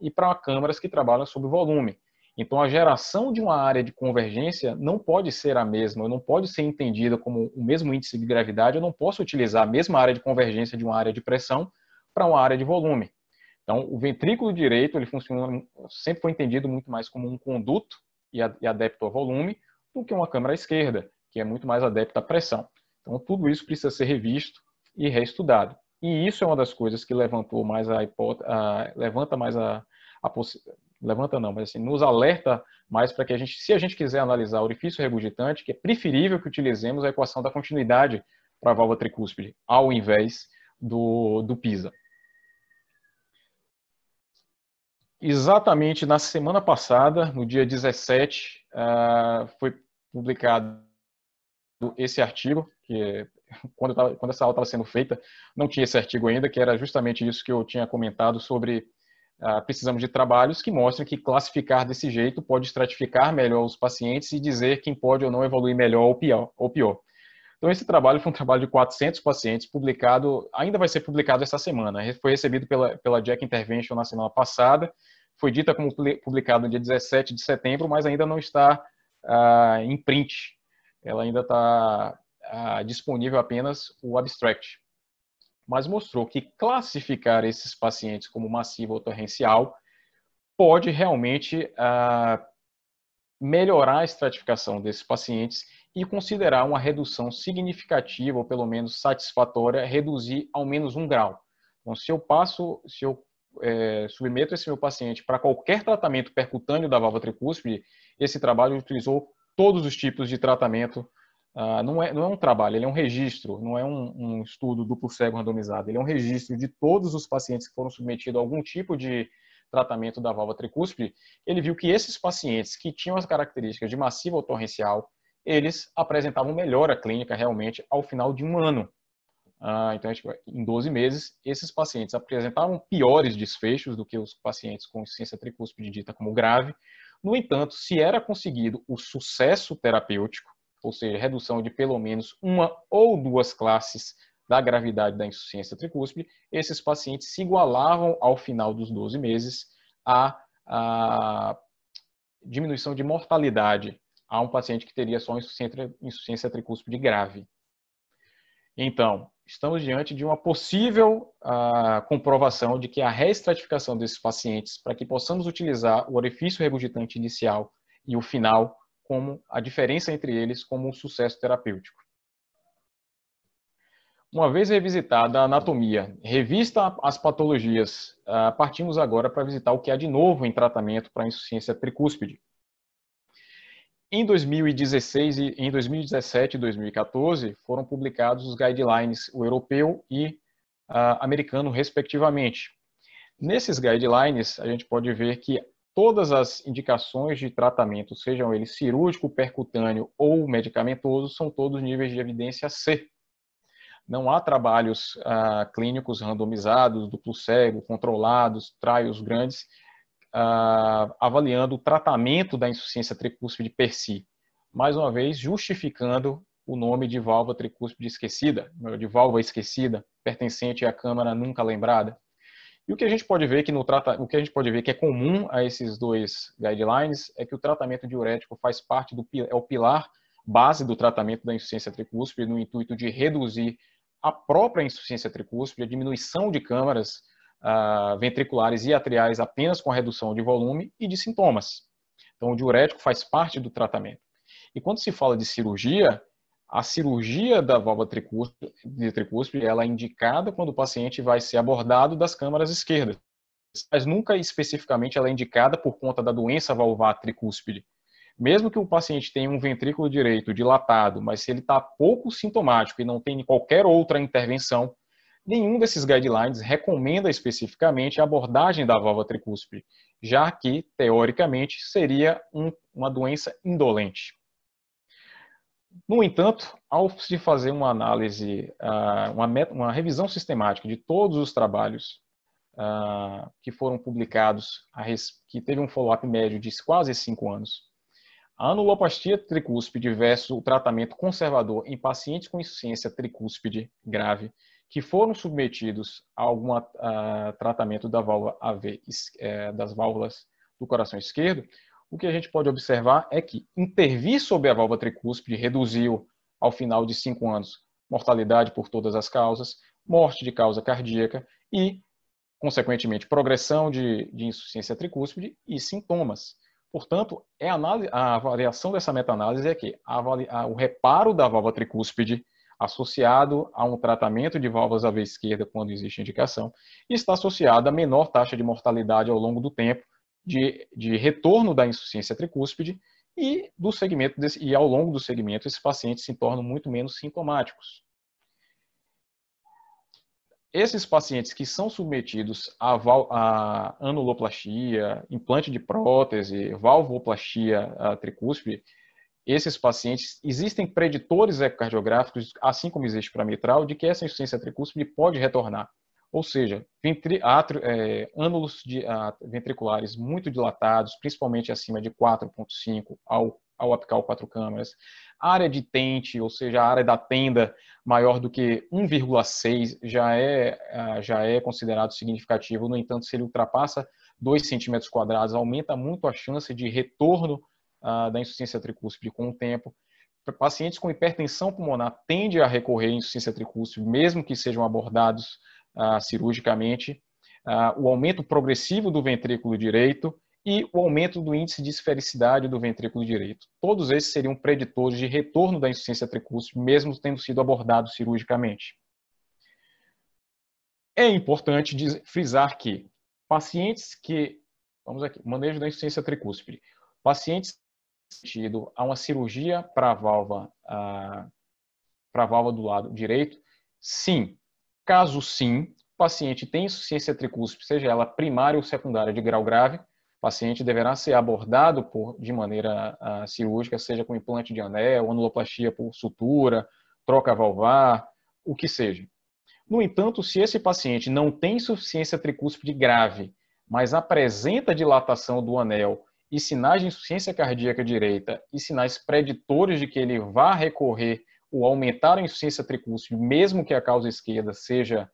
e para câmeras que trabalham sob volume. Então, a geração de uma área de convergência não pode ser a mesma, não pode ser entendida como o mesmo índice de gravidade, eu não posso utilizar a mesma área de convergência de uma área de pressão para uma área de volume. Então, o ventrículo direito ele funciona, sempre foi entendido muito mais como um conduto e adepto ao volume do que uma câmara esquerda, que é muito mais adepta à pressão. Então, tudo isso precisa ser revisto e reestudado. E isso é uma das coisas que levantou mais a hipótese, levanta mais a, a levanta não, mas assim, nos alerta mais para que a gente, se a gente quiser analisar o orifício regurgitante, que é preferível que utilizemos a equação da continuidade para a válvula tricúspide, ao invés do, do PISA. Exatamente na semana passada, no dia 17, ah, foi publicado esse artigo, que quando, tava, quando essa aula estava sendo feita, não tinha esse artigo ainda, que era justamente isso que eu tinha comentado sobre ah, precisamos de trabalhos que mostrem que classificar desse jeito pode estratificar melhor os pacientes e dizer quem pode ou não evoluir melhor ou pior. Ou pior. Então, esse trabalho foi um trabalho de 400 pacientes, publicado, ainda vai ser publicado essa semana. Foi recebido pela, pela Jack Intervention na semana passada, foi dita como publicado no dia 17 de setembro, mas ainda não está ah, em print. Ela ainda está ah, disponível apenas o abstract mas mostrou que classificar esses pacientes como massivo ou torrencial pode realmente ah, melhorar a estratificação desses pacientes e considerar uma redução significativa ou pelo menos satisfatória, reduzir ao menos um grau. Então, se eu passo, se eu é, submeto esse meu paciente para qualquer tratamento percutâneo da válvula tricúspide, esse trabalho utilizou todos os tipos de tratamento ah, não, é, não é um trabalho, ele é um registro, não é um, um, estudo duplo cego randomizado, ele é um registro de todos os pacientes que foram submetidos a algum tipo de tratamento da válvula tricúspide. Ele viu que esses pacientes que tinham as características de massiva ou torrencial, eles apresentavam melhora clínica realmente ao final de um ano. Ah, então, é tipo, em 12 meses, esses pacientes apresentavam piores desfechos do que os pacientes com insuficiência tricúspide dita como grave. No entanto, se era conseguido o sucesso terapêutico, ou seja, redução de pelo menos uma ou duas classes da gravidade da insuficiência tricúspide, esses pacientes se igualavam ao final dos 12 meses à, diminuição de mortalidade a um paciente que teria só insuficiência, insuficiência tricúspide grave. Então, estamos diante de uma possível ah, comprovação de que a reestratificação desses pacientes, para que possamos utilizar o orifício regurgitante inicial e o final, como a diferença entre eles como um sucesso terapêutico. Uma vez revisitada a anatomia, revista as patologias, ah, partimos agora para visitar o que há de novo em tratamento para insuficiência tricúspide. Em 2016 e em 2017 e 2014 foram publicados os guidelines o europeu e uh, americano respectivamente. Nesses guidelines a gente pode ver que todas as indicações de tratamento, sejam eles cirúrgico, percutâneo ou medicamentoso, são todos níveis de evidência C. Não há trabalhos ah, clínicos randomizados, duplo cego, controlados, traios grandes, ah, avaliando o tratamento da insuficiência tricúspide per si. Mais uma vez, justificando o nome de válvula tricúspide esquecida, de válvula esquecida, pertencente à câmara nunca lembrada. E o que a gente pode ver que no trata... o que a gente pode ver que é comum a esses dois guidelines é que o tratamento diurético faz parte do é o pilar base do tratamento da insuficiência tricúspide no intuito de reduzir a própria insuficiência tricúspide, a diminuição de câmaras uh, ventriculares e atriais apenas com a redução de volume e de sintomas. Então, o diurético faz parte do tratamento. E quando se fala de cirurgia, a cirurgia da válvula tricúspide, de tricúspide ela é indicada quando o paciente vai ser abordado das câmaras esquerdas, mas nunca especificamente ela é indicada por conta da doença valvar tricúspide. Mesmo que o paciente tenha um ventrículo direito dilatado, mas se ele está pouco sintomático e não tem qualquer outra intervenção, nenhum desses guidelines recomenda especificamente a abordagem da válvula tricúspide, já que, teoricamente, seria um, uma doença indolente. No entanto, ao se fazer uma análise, ah, uma, meta, uma revisão sistemática de todos os trabalhos ah, que foram publicados, que teve um follow-up médio de quase cinco anos, a anuloplastia tricúspide versus o tratamento conservador em pacientes com insuficiência tricúspide grave que foram submetidos a algum ah, tratamento da válvula AV, eh, das válvulas do coração esquerdo, o que a gente pode observar é que intervir sobre a válvula tricúspide reduziu, ao final de cinco anos, mortalidade por todas as causas, morte de causa cardíaca e, consequentemente, progressão de, de insuficiência tricúspide e sintomas. Portanto, é a, avaliação dessa meta-análise é que a, o reparo da válvula tricúspide associado a um tratamento de válvulas à esquerda quando existe indicação, está associada a menor taxa de mortalidade ao longo do tempo, de, de retorno da insuficiência tricúspide e, do segmento desse, e ao longo do segmento esses pacientes se tornam muito menos sintomáticos. Esses pacientes que são submetidos a, a anuloplastia, implante de prótese, valvoplastia tricúspide, esses pacientes, existem preditores ecocardiográficos, assim como existe para mitral, de que essa insuficiência tricúspide pode retornar. Ou seja, ventri, atrio, é, ânulos de, a, ventriculares muito dilatados, principalmente acima de 4,5 ao, ao apical quatro câmaras Área de tente, ou seja, a área da tenda maior do que 1,6 já é, já é considerado significativo. No entanto, se ele ultrapassa 2 centímetros quadrados, aumenta muito a chance de retorno da insuficiência tricúspide com o tempo. Pacientes com hipertensão pulmonar tendem a recorrer à insuficiência tricúspide, mesmo que sejam abordados ah, cirurgicamente, ah, o aumento progressivo do ventrículo direito e o aumento do índice de esfericidade do ventrículo direito. Todos esses seriam preditores de retorno da insuficiência tricúspide, mesmo tendo sido abordado cirurgicamente. É importante frisar que pacientes que, vamos aqui, manejo da insuficiência tricúspide, pacientes sentido a uma cirurgia para a válvula, ah, para a válvula do lado direito, sim, Caso sim, o paciente tem insuficiência tricúspide, seja ela primária ou secundária de grau grave, o paciente deverá ser abordado por, de maneira a, ah, cirúrgica, seja com implante de anel, anuloplastia por sutura, troca valvar, o que seja. No entanto, se esse paciente não tem insuficiência tricúspide grave, mas apresenta dilatação do anel e sinais de insuficiência cardíaca direita e sinais preditores de que ele vá recorrer o aumentar a insuficiência tricúspide, mesmo que a causa esquerda seja,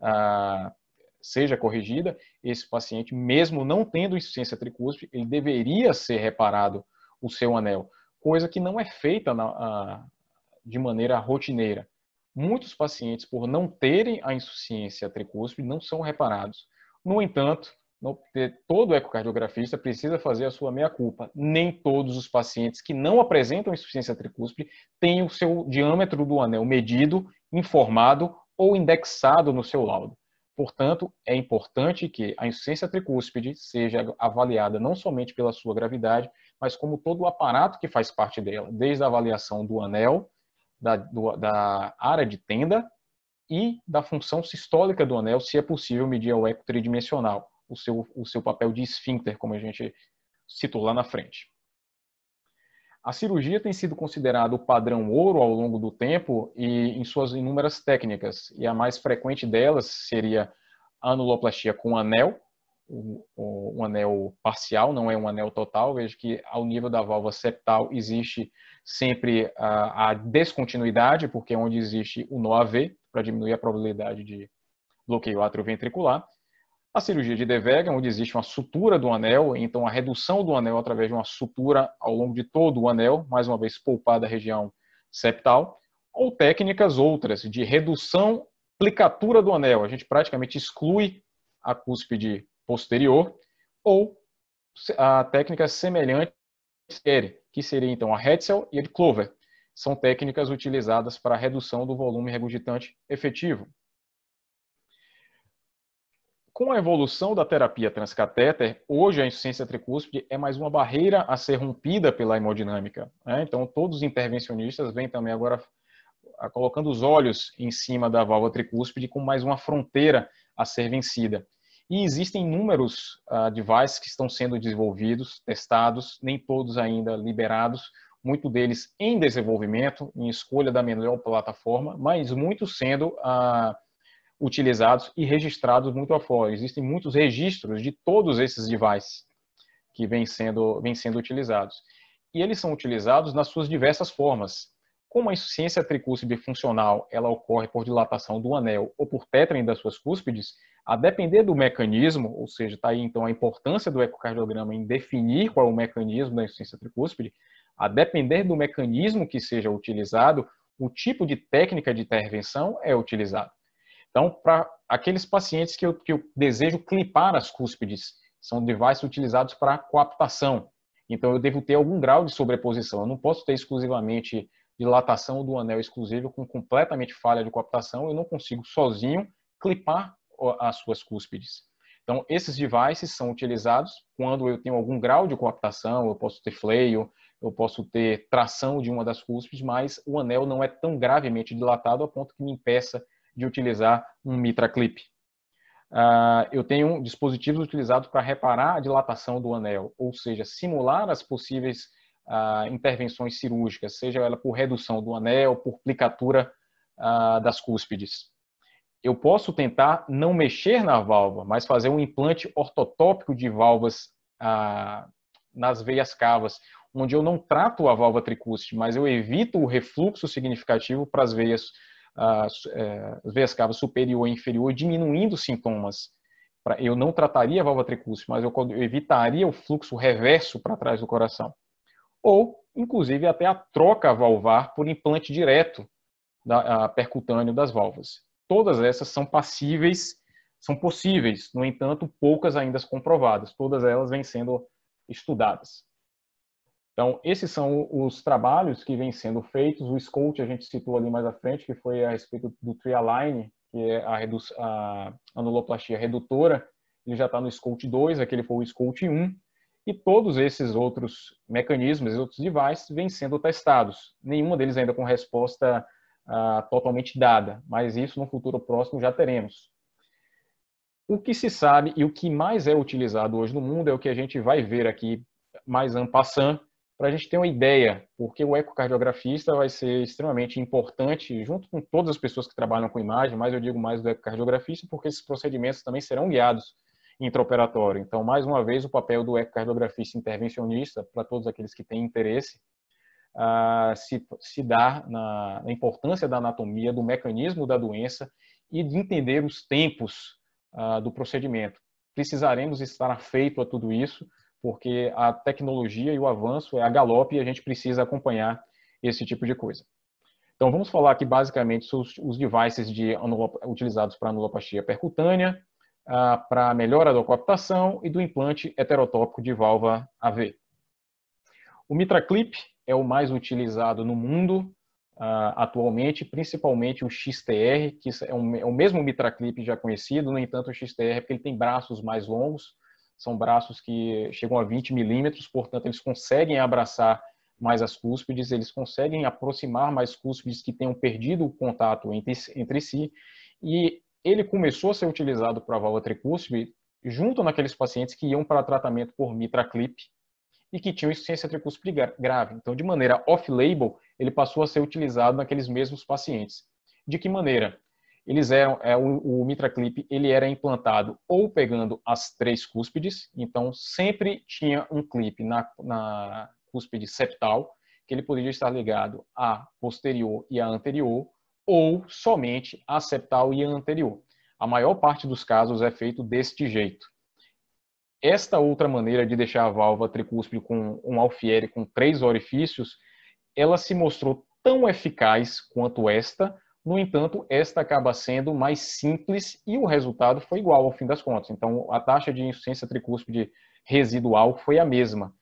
ah, seja corrigida, esse paciente, mesmo não tendo insuficiência tricúspide, ele deveria ser reparado o seu anel, coisa que não é feita na, de maneira rotineira. Muitos pacientes, por não terem a insuficiência tricúspide, não são reparados. No entanto, todo ecocardiografista precisa fazer a sua meia-culpa. Nem todos os pacientes que não apresentam insuficiência tricúspide têm o seu diâmetro do anel medido, informado ou indexado no seu laudo. Portanto, é importante que a insuficiência tricúspide seja avaliada não somente pela sua gravidade, mas como todo o aparato que faz parte dela, desde a avaliação do anel, da, do, da área de tenda e da função sistólica do anel, se é possível medir o eco tridimensional o seu, o seu papel de esfíncter, como a gente citou lá na frente. A cirurgia tem sido considerada o padrão ouro ao longo do tempo e em suas inúmeras técnicas, e a mais frequente delas seria a anuloplastia com anel, o, o, um anel parcial, não é um anel total. Veja que ao nível da válvula septal existe sempre a, a descontinuidade, porque é onde existe o nó AV, para diminuir a probabilidade de bloqueio atrioventricular. A cirurgia de De onde existe uma sutura do anel, então a redução do anel através de uma sutura ao longo de todo o anel, mais uma vez poupada a região septal, ou técnicas outras de redução, aplicatura do anel, a gente praticamente exclui a cúspide posterior, ou a técnica semelhante que seria então a Hetzel e a de Clover. São técnicas utilizadas para a redução do volume regurgitante efetivo, com a evolução da terapia transcatéter, hoje a insuficiência tricúspide é mais uma barreira a ser rompida pela hemodinâmica. Né? Então, todos os intervencionistas vêm também agora colocando os olhos em cima da válvula tricúspide com mais uma fronteira a ser vencida. E existem inúmeros uh, devices que estão sendo desenvolvidos, testados, nem todos ainda liberados, muito deles em desenvolvimento, em escolha da melhor plataforma, mas muitos sendo uh, utilizados e registrados muito afora. Existem muitos registros de todos esses devices que vêm sendo, vêm sendo utilizados. E eles são utilizados nas suas diversas formas. Como a insuficiência tricúspide funcional ela ocorre por dilatação do anel ou por tétrem das suas cúspides, a depender do mecanismo, ou seja, está aí então a importância do ecocardiograma em definir qual é o mecanismo da insuficiência tricúspide, a depender do mecanismo que seja utilizado, o tipo de técnica de intervenção é utilizado. Então, para aqueles pacientes que eu, que eu desejo clipar as cúspides, são devices utilizados para coaptação. Então, eu devo ter algum grau de sobreposição. Eu não posso ter exclusivamente dilatação do anel exclusivo com completamente falha de coaptação. Eu não consigo sozinho clipar as suas cúspides. Então, esses devices são utilizados quando eu tenho algum grau de coaptação, eu posso ter fleio, eu posso ter tração de uma das cúspides, mas o anel não é tão gravemente dilatado a ponto que me impeça de utilizar um mitra clip. Uh, eu tenho dispositivos utilizados para reparar a dilatação do anel, ou seja, simular as possíveis uh, intervenções cirúrgicas, seja ela por redução do anel, por plicatura uh, das cúspides. Eu posso tentar não mexer na válvula, mas fazer um implante ortotópico de válvulas nas veias cavas, onde eu não trato a válvula tricúspide, mas eu evito o refluxo significativo para as veias é, as veias cavas superior e inferior, diminuindo os sintomas. Eu não trataria a válvula tricúspide, mas eu evitaria o fluxo reverso para trás do coração. Ou, inclusive, até a troca valvar por implante direto da, percutâneo das válvulas. Todas essas são passíveis, são possíveis, no entanto, poucas ainda comprovadas. Todas elas vêm sendo estudadas. Então, esses são os trabalhos que vêm sendo feitos. O SCOUT a gente citou ali mais à frente, que foi a respeito do align, que é a, redu a anuloplastia redutora. Ele já está no SCOUT 2, aquele foi o SCOUT 1. E todos esses outros mecanismos, esses outros devices, vêm sendo testados. Nenhum deles ainda com resposta ah, totalmente dada, mas isso no futuro próximo já teremos. O que se sabe e o que mais é utilizado hoje no mundo é o que a gente vai ver aqui mais en passant, para a gente ter uma ideia, porque o ecocardiografista vai ser extremamente importante, junto com todas as pessoas que trabalham com imagem, mas eu digo mais do ecocardiografista, porque esses procedimentos também serão guiados intraoperatório. Então, mais uma vez, o papel do ecocardiografista intervencionista, para todos aqueles que têm interesse, uh, se, se dá na, na, importância da anatomia, do mecanismo da doença e de entender os tempos uh, do procedimento. Precisaremos estar afeito a tudo isso, porque a tecnologia e o avanço é a galope e a gente precisa acompanhar esse tipo de coisa. Então, vamos falar aqui basicamente sobre os devices de, utilizados para anuloplastia percutânea, ah, para a melhora da coaptação e do implante heterotópico de válvula AV. O MitraClip é o mais utilizado no mundo ah, atualmente, principalmente o XTR, que é, é, o mesmo MitraClip já conhecido, no entanto o XTR é porque ele tem braços mais longos, são braços que chegam a 20 milímetros, portanto, eles conseguem abraçar mais as cúspides, eles conseguem aproximar mais cúspides que tenham perdido o contato entre, entre si. E ele começou a ser utilizado para a válvula tricúspide junto naqueles pacientes que iam para tratamento por mitraclip e que tinham insuficiência tricúspide grave. Então, de maneira off-label, ele passou a ser utilizado naqueles mesmos pacientes. De que maneira? eles eram é, o, o Mitra Clip ele era implantado ou pegando as três cúspides, então sempre tinha um clipe na, na cúspide septal que ele poderia estar ligado à posterior e à anterior ou somente à septal e à anterior. A maior parte dos casos é feito deste jeito. Esta outra maneira de deixar a válvula tricúspide com um alfiere com três orifícios, ela se mostrou tão eficaz quanto esta, no entanto, esta acaba sendo mais simples e o resultado foi igual ao fim das contas. Então, a taxa de insuficiência tricúspide residual foi a mesma.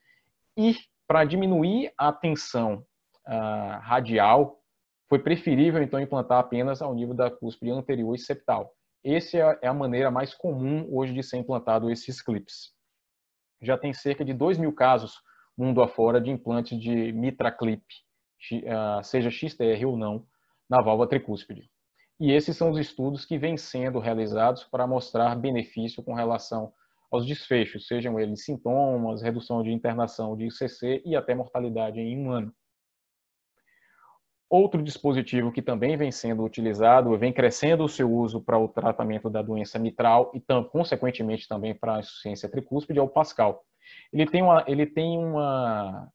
E para diminuir a tensão ah, radial, foi preferível então implantar apenas ao nível da cúspide anterior e septal. Essa é, é a maneira mais comum hoje de ser implantado esses clips. Já tem cerca de 2 mil casos mundo afora de implantes de mitra clip, ah, seja XTR ou não, na válvula tricúspide. E esses são os estudos que vêm sendo realizados para mostrar benefício com relação aos desfechos, sejam eles sintomas, redução de internação de ICC e até mortalidade em um ano. Outro dispositivo que também vem sendo utilizado, vem crescendo o seu uso para o tratamento da doença mitral e, consequentemente, também para a insuficiência tricúspide é o Pascal. Ele tem uma, ele tem uma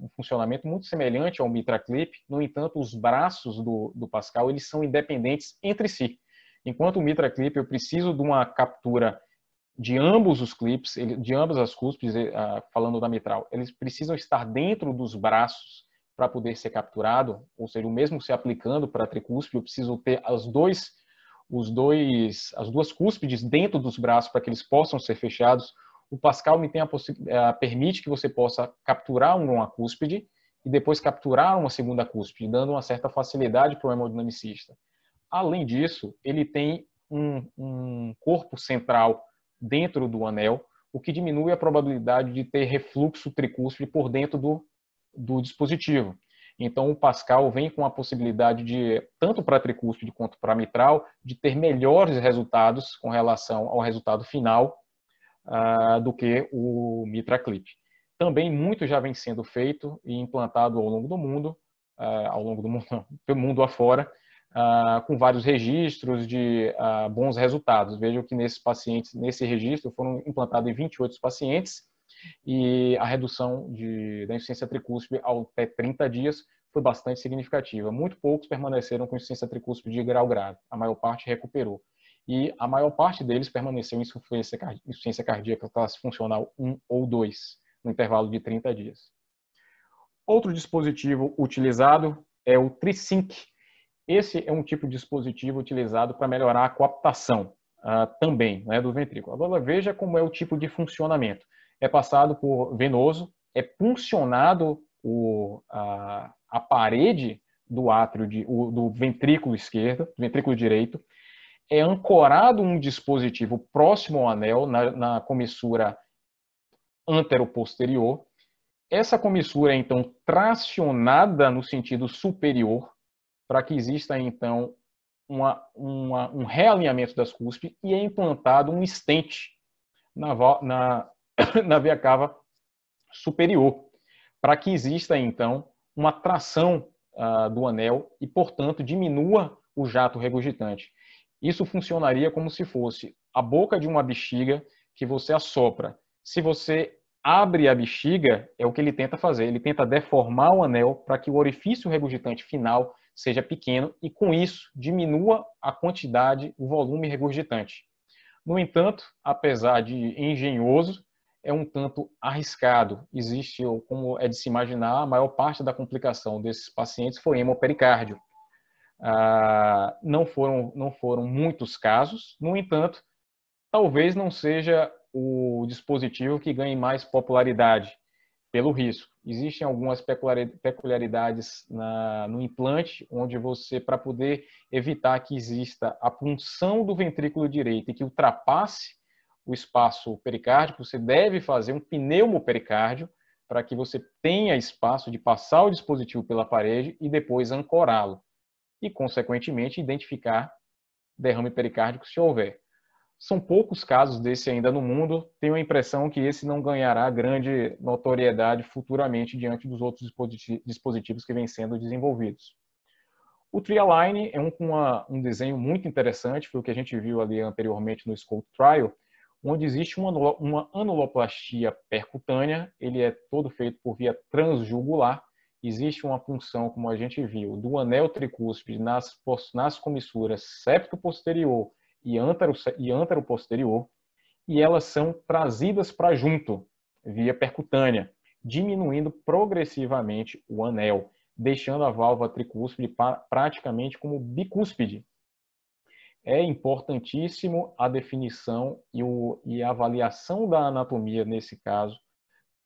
um funcionamento muito semelhante ao Mitra Clip, no entanto, os braços do, do Pascal eles são independentes entre si. Enquanto o Mitra Clip, eu preciso de uma captura de ambos os clips, de ambas as cúspides, eh, falando da mitral, eles precisam estar dentro dos braços para poder ser capturado, ou seja, o mesmo se aplicando para a tricúspide, eu preciso ter as dois, os dois, as duas cúspides dentro dos braços para que eles possam ser fechados o Pascal me tem a eh, permite que você possa capturar uma cúspide e depois capturar uma segunda cúspide, dando uma certa facilidade para o hemodinamicista. Além disso, ele tem um, um corpo central dentro do anel, o que diminui a probabilidade de ter refluxo tricúspide por dentro do, do dispositivo. Então, o Pascal vem com a possibilidade de, tanto para tricúspide quanto para mitral, de ter melhores resultados com relação ao resultado final ah, do que o Mitra Clip. Também muito já vem sendo feito e implantado ao longo do mundo, ah, ao longo do mundo, do mundo afora, ah, com vários registros de bons resultados. Vejam que nesses pacientes, nesse registro, foram implantados em 28 pacientes e a redução de, da insuficiência tricúspide até 30 dias foi bastante significativa. Muito poucos permaneceram com insuficiência tricúspide de grau grave, a maior parte recuperou e a maior parte deles permaneceu em insuficiência, insuficiência cardíaca classe funcional 1 ou 2 no intervalo de 30 dias. Outro dispositivo utilizado é o Trisync. Esse é um tipo de dispositivo utilizado para melhorar a coaptação uh, também né, do ventrículo. Agora veja como é o tipo de funcionamento. É passado por venoso, é puncionado o, a, a parede do átrio, de, o, do ventrículo esquerdo, do ventrículo direito, é ancorado um dispositivo próximo ao anel, na, na comissura antero-posterior. Essa comissura é, então, tracionada no sentido superior, para que exista, então, uma, uma, um realinhamento das cuspes e é implantado um estente na, na, na veia cava superior, para que exista, então, uma tração ah, do anel e, portanto, diminua o jato regurgitante. Isso funcionaria como se fosse a boca de uma bexiga que você assopra. Se você abre a bexiga, é o que ele tenta fazer. Ele tenta deformar o anel para que o orifício regurgitante final seja pequeno e, com isso, diminua a quantidade, o volume regurgitante. No entanto, apesar de engenhoso, é um tanto arriscado. Existe, como é de se imaginar, a maior parte da complicação desses pacientes foi hemopericárdio. Ah, não, foram, não foram muitos casos, no entanto, talvez não seja o dispositivo que ganhe mais popularidade pelo risco. Existem algumas peculiaridades na, no implante, onde você, para poder evitar que exista a punção do ventrículo direito e que ultrapasse o espaço pericárdico, você deve fazer um pneumopericárdio para que você tenha espaço de passar o dispositivo pela parede e depois ancorá-lo e, consequentemente, identificar derrame pericárdico se houver. São poucos casos desse ainda no mundo, tenho a impressão que esse não ganhará grande notoriedade futuramente diante dos outros dispositivos que vêm sendo desenvolvidos. O Trialine é um, uma, um desenho muito interessante, foi o que a gente viu ali anteriormente no Scope Trial, onde existe uma, uma anuloplastia percutânea, ele é todo feito por via transjugular, existe uma punção, como a gente viu, do anel tricúspide nas, nas comissuras septo posterior e antero, e antero posterior, e elas são trazidas para junto via percutânea, diminuindo progressivamente o anel, deixando a válvula tricúspide praticamente como bicúspide. É importantíssimo a definição e, o, e a avaliação da anatomia nesse caso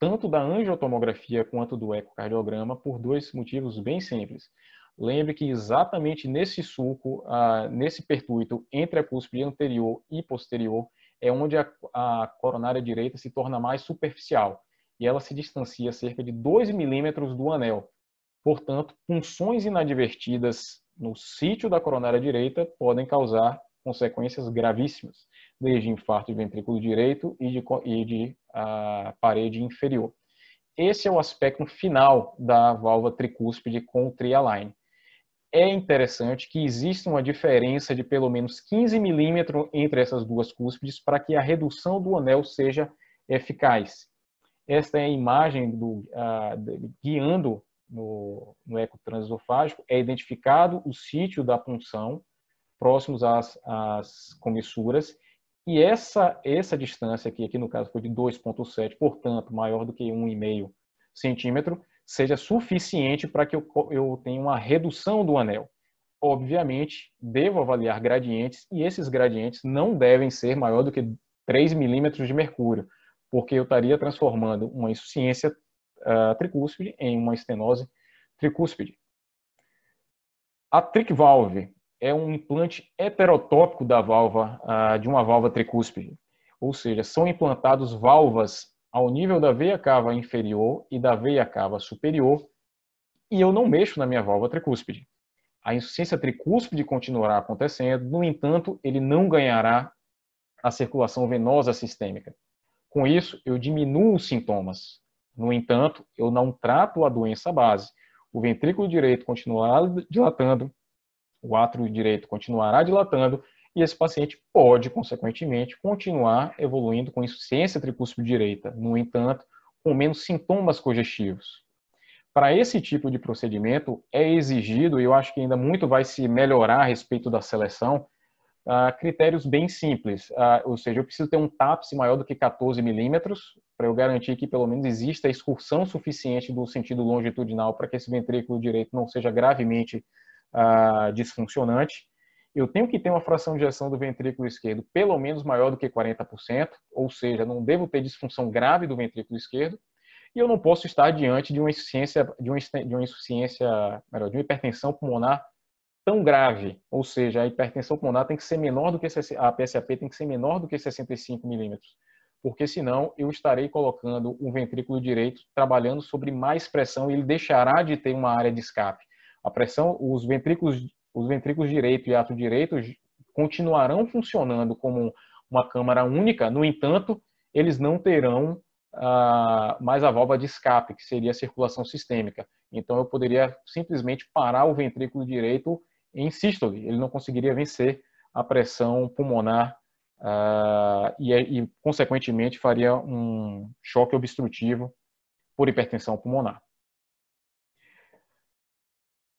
tanto da angiotomografia quanto do ecocardiograma por dois motivos bem simples. Lembre que exatamente nesse sulco, nesse pertuito entre a cúspide anterior e posterior, é onde a, coronária direita se torna mais superficial e ela se distancia cerca de 2 milímetros do anel. Portanto, punções inadvertidas no sítio da coronária direita podem causar consequências gravíssimas, desde infarto de ventrículo direito e de, e de a parede inferior. Esse é o aspecto final da válvula tricúspide com o Trialine. É interessante que exista uma diferença de pelo menos 15 milímetros entre essas duas cúspides para que a redução do anel seja eficaz. Esta é a imagem do, uh, de, guiando no, no eco transesofágico, é identificado o sítio da punção, próximos às, às comissuras, e essa, essa distância aqui, aqui no caso foi de 2,7, portanto, maior do que 1,5 centímetro, seja suficiente para que eu, eu tenha uma redução do anel. Obviamente, devo avaliar gradientes e esses gradientes não devem ser maior do que 3 milímetros de mercúrio, porque eu estaria transformando uma insuficiência uh, tricúspide em uma estenose tricúspide. A trick valve é um implante heterotópico da válvula, ah, de uma válvula tricúspide. Ou seja, são implantados válvulas ao nível da veia cava inferior e da veia cava superior, e eu não mexo na minha válvula tricúspide. A insuficiência tricúspide continuará acontecendo, no entanto, ele não ganhará a circulação venosa sistêmica. Com isso, eu diminuo os sintomas. No entanto, eu não trato a doença base. O ventrículo direito continuará dilatando, o átrio direito continuará dilatando e esse paciente pode, consequentemente, continuar evoluindo com insuficiência tricúspide direita, no entanto, com menos sintomas congestivos. Para esse tipo de procedimento, é exigido, e eu acho que ainda muito vai se melhorar a respeito da seleção, ah, critérios bem simples, ah, ou seja, eu preciso ter um TAPS maior do que 14 milímetros, para eu garantir que pelo menos exista a excursão suficiente do sentido longitudinal para que esse ventrículo direito não seja gravemente ah, disfuncionante, eu tenho que ter uma fração de ejeção do ventrículo esquerdo pelo menos maior do que 40%, ou seja, não devo ter disfunção grave do ventrículo esquerdo, e eu não posso estar diante de uma insuficiência, de uma, de uma insuficiência, melhor, de uma hipertensão pulmonar tão grave, ou seja, a hipertensão pulmonar tem que ser menor do que a PSAP tem que ser menor do que 65 milímetros, porque senão eu estarei colocando o ventrículo direito trabalhando sobre mais pressão e ele deixará de ter uma área de escape. A pressão, os ventrículos, os ventrículos direito e ato direito continuarão funcionando como uma câmara única, no entanto, eles não terão ah, mais a válvula de escape, que seria a circulação sistêmica. Então eu poderia simplesmente parar o ventrículo direito em sístole, ele não conseguiria vencer a pressão pulmonar ah, e, é, e, consequentemente, faria um choque obstrutivo por hipertensão pulmonar.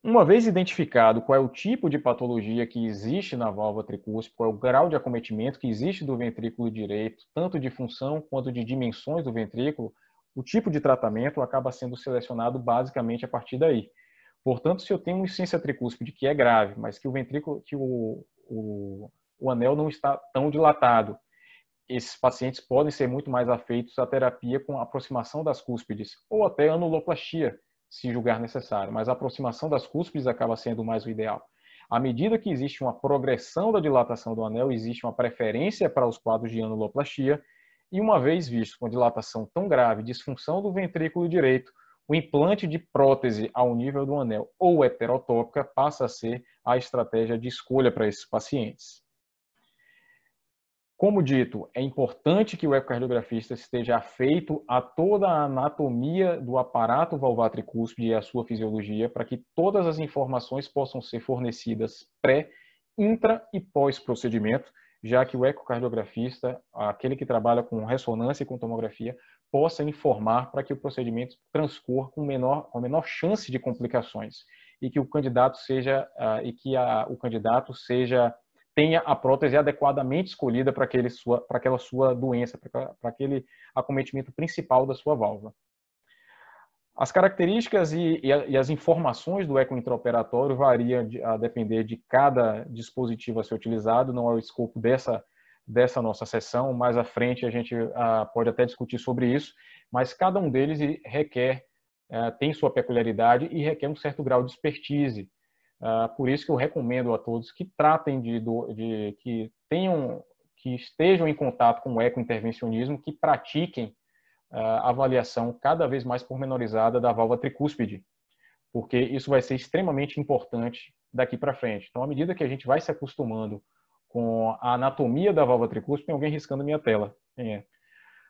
Uma vez identificado qual é o tipo de patologia que existe na válvula tricúspide, qual é o grau de acometimento que existe do ventrículo direito, tanto de função quanto de dimensões do ventrículo, o tipo de tratamento acaba sendo selecionado basicamente a partir daí. Portanto, se eu tenho uma essência tricúspide que é grave, mas que o ventrículo, que o, o, o anel não está tão dilatado, esses pacientes podem ser muito mais afeitos à terapia com aproximação das cúspides ou até anuloplastia, se julgar necessário, mas a aproximação das cúspides acaba sendo mais o ideal. À medida que existe uma progressão da dilatação do anel, existe uma preferência para os quadros de anuloplastia, e uma vez visto com dilatação tão grave, disfunção do ventrículo direito, o implante de prótese ao nível do anel ou heterotópica passa a ser a estratégia de escolha para esses pacientes. Como dito, é importante que o ecocardiografista esteja afeito a toda a anatomia do aparato valvatricúspide e a sua fisiologia para que todas as informações possam ser fornecidas pré, intra e pós-procedimento, já que o ecocardiografista, aquele que trabalha com ressonância e com tomografia, possa informar para que o procedimento transcorra com menor, com menor chance de complicações e que o candidato seja ah, e que a, o candidato seja tenha a prótese adequadamente escolhida para aquela sua doença, para aquele acometimento principal da sua válvula. As características e, e, e as informações do eco intraoperatório variam de, a depender de cada dispositivo a ser utilizado, não é o escopo dessa, dessa nossa sessão, mais à frente a gente a, ah, pode até discutir sobre isso, mas cada um deles requer, a, eh, tem sua peculiaridade e requer um certo grau de expertise ah, por isso que eu recomendo a todos que tratem de, de, que tenham, que estejam em contato com o ecointervencionismo, que pratiquem uh, avaliação cada vez mais pormenorizada da válvula tricúspide, porque isso vai ser extremamente importante daqui para frente. Então, à medida que a gente vai se acostumando com a anatomia da válvula tricúspide, tem alguém riscando minha tela. É.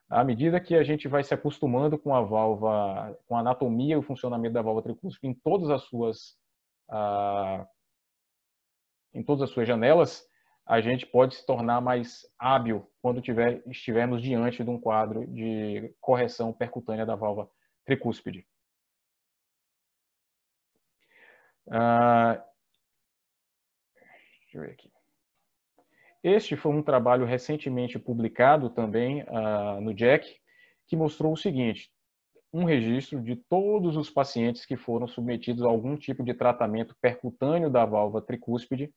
À medida que a gente vai se acostumando com a válvula, com a anatomia e o funcionamento da válvula tricúspide em todas as suas ah, em todas as suas janelas, a gente pode se tornar mais hábil quando tiver, estivermos diante de um quadro de correção percutânea da válvula tricúspide. Ah, deixa eu ver aqui. Este foi um trabalho recentemente publicado também ah, no Jack, que mostrou o seguinte: um registro de todos os pacientes que foram submetidos a algum tipo de tratamento percutâneo da válvula tricúspide,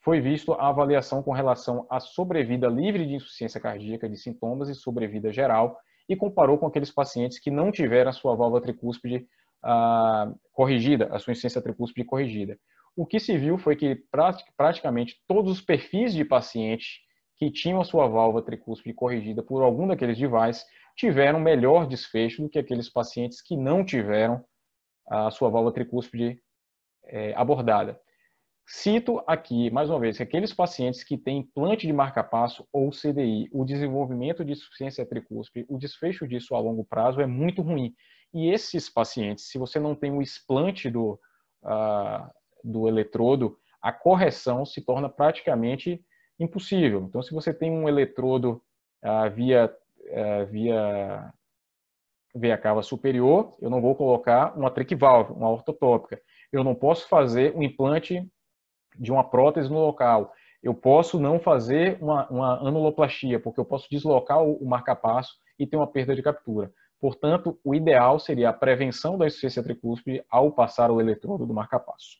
foi visto a avaliação com relação à sobrevida livre de insuficiência cardíaca de sintomas e sobrevida geral, e comparou com aqueles pacientes que não tiveram a sua válvula tricúspide ah, corrigida, a sua insuficiência tricúspide corrigida. O que se viu foi que praticamente todos os perfis de pacientes que tinham a sua válvula tricúspide corrigida por algum daqueles devices tiveram melhor desfecho do que aqueles pacientes que não tiveram a sua válvula tricúspide é, abordada. Cito aqui, mais uma vez, que aqueles pacientes que têm implante de marca-passo ou CDI, o desenvolvimento de insuficiência tricúspide, o desfecho disso a longo prazo é muito ruim. E esses pacientes, se você não tem o explante do, uh, do eletrodo, a correção se torna praticamente impossível. Então, se você tem um eletrodo uh, via é, via veia cava superior, eu não vou colocar uma triquivalve, uma ortotópica. Eu não posso fazer um implante de uma prótese no local. Eu posso não fazer uma, uma anuloplastia, porque eu posso deslocar o, o marcapasso e ter uma perda de captura. Portanto, o ideal seria a prevenção da insuficiência tricúspide ao passar o eletrodo do marcapasso.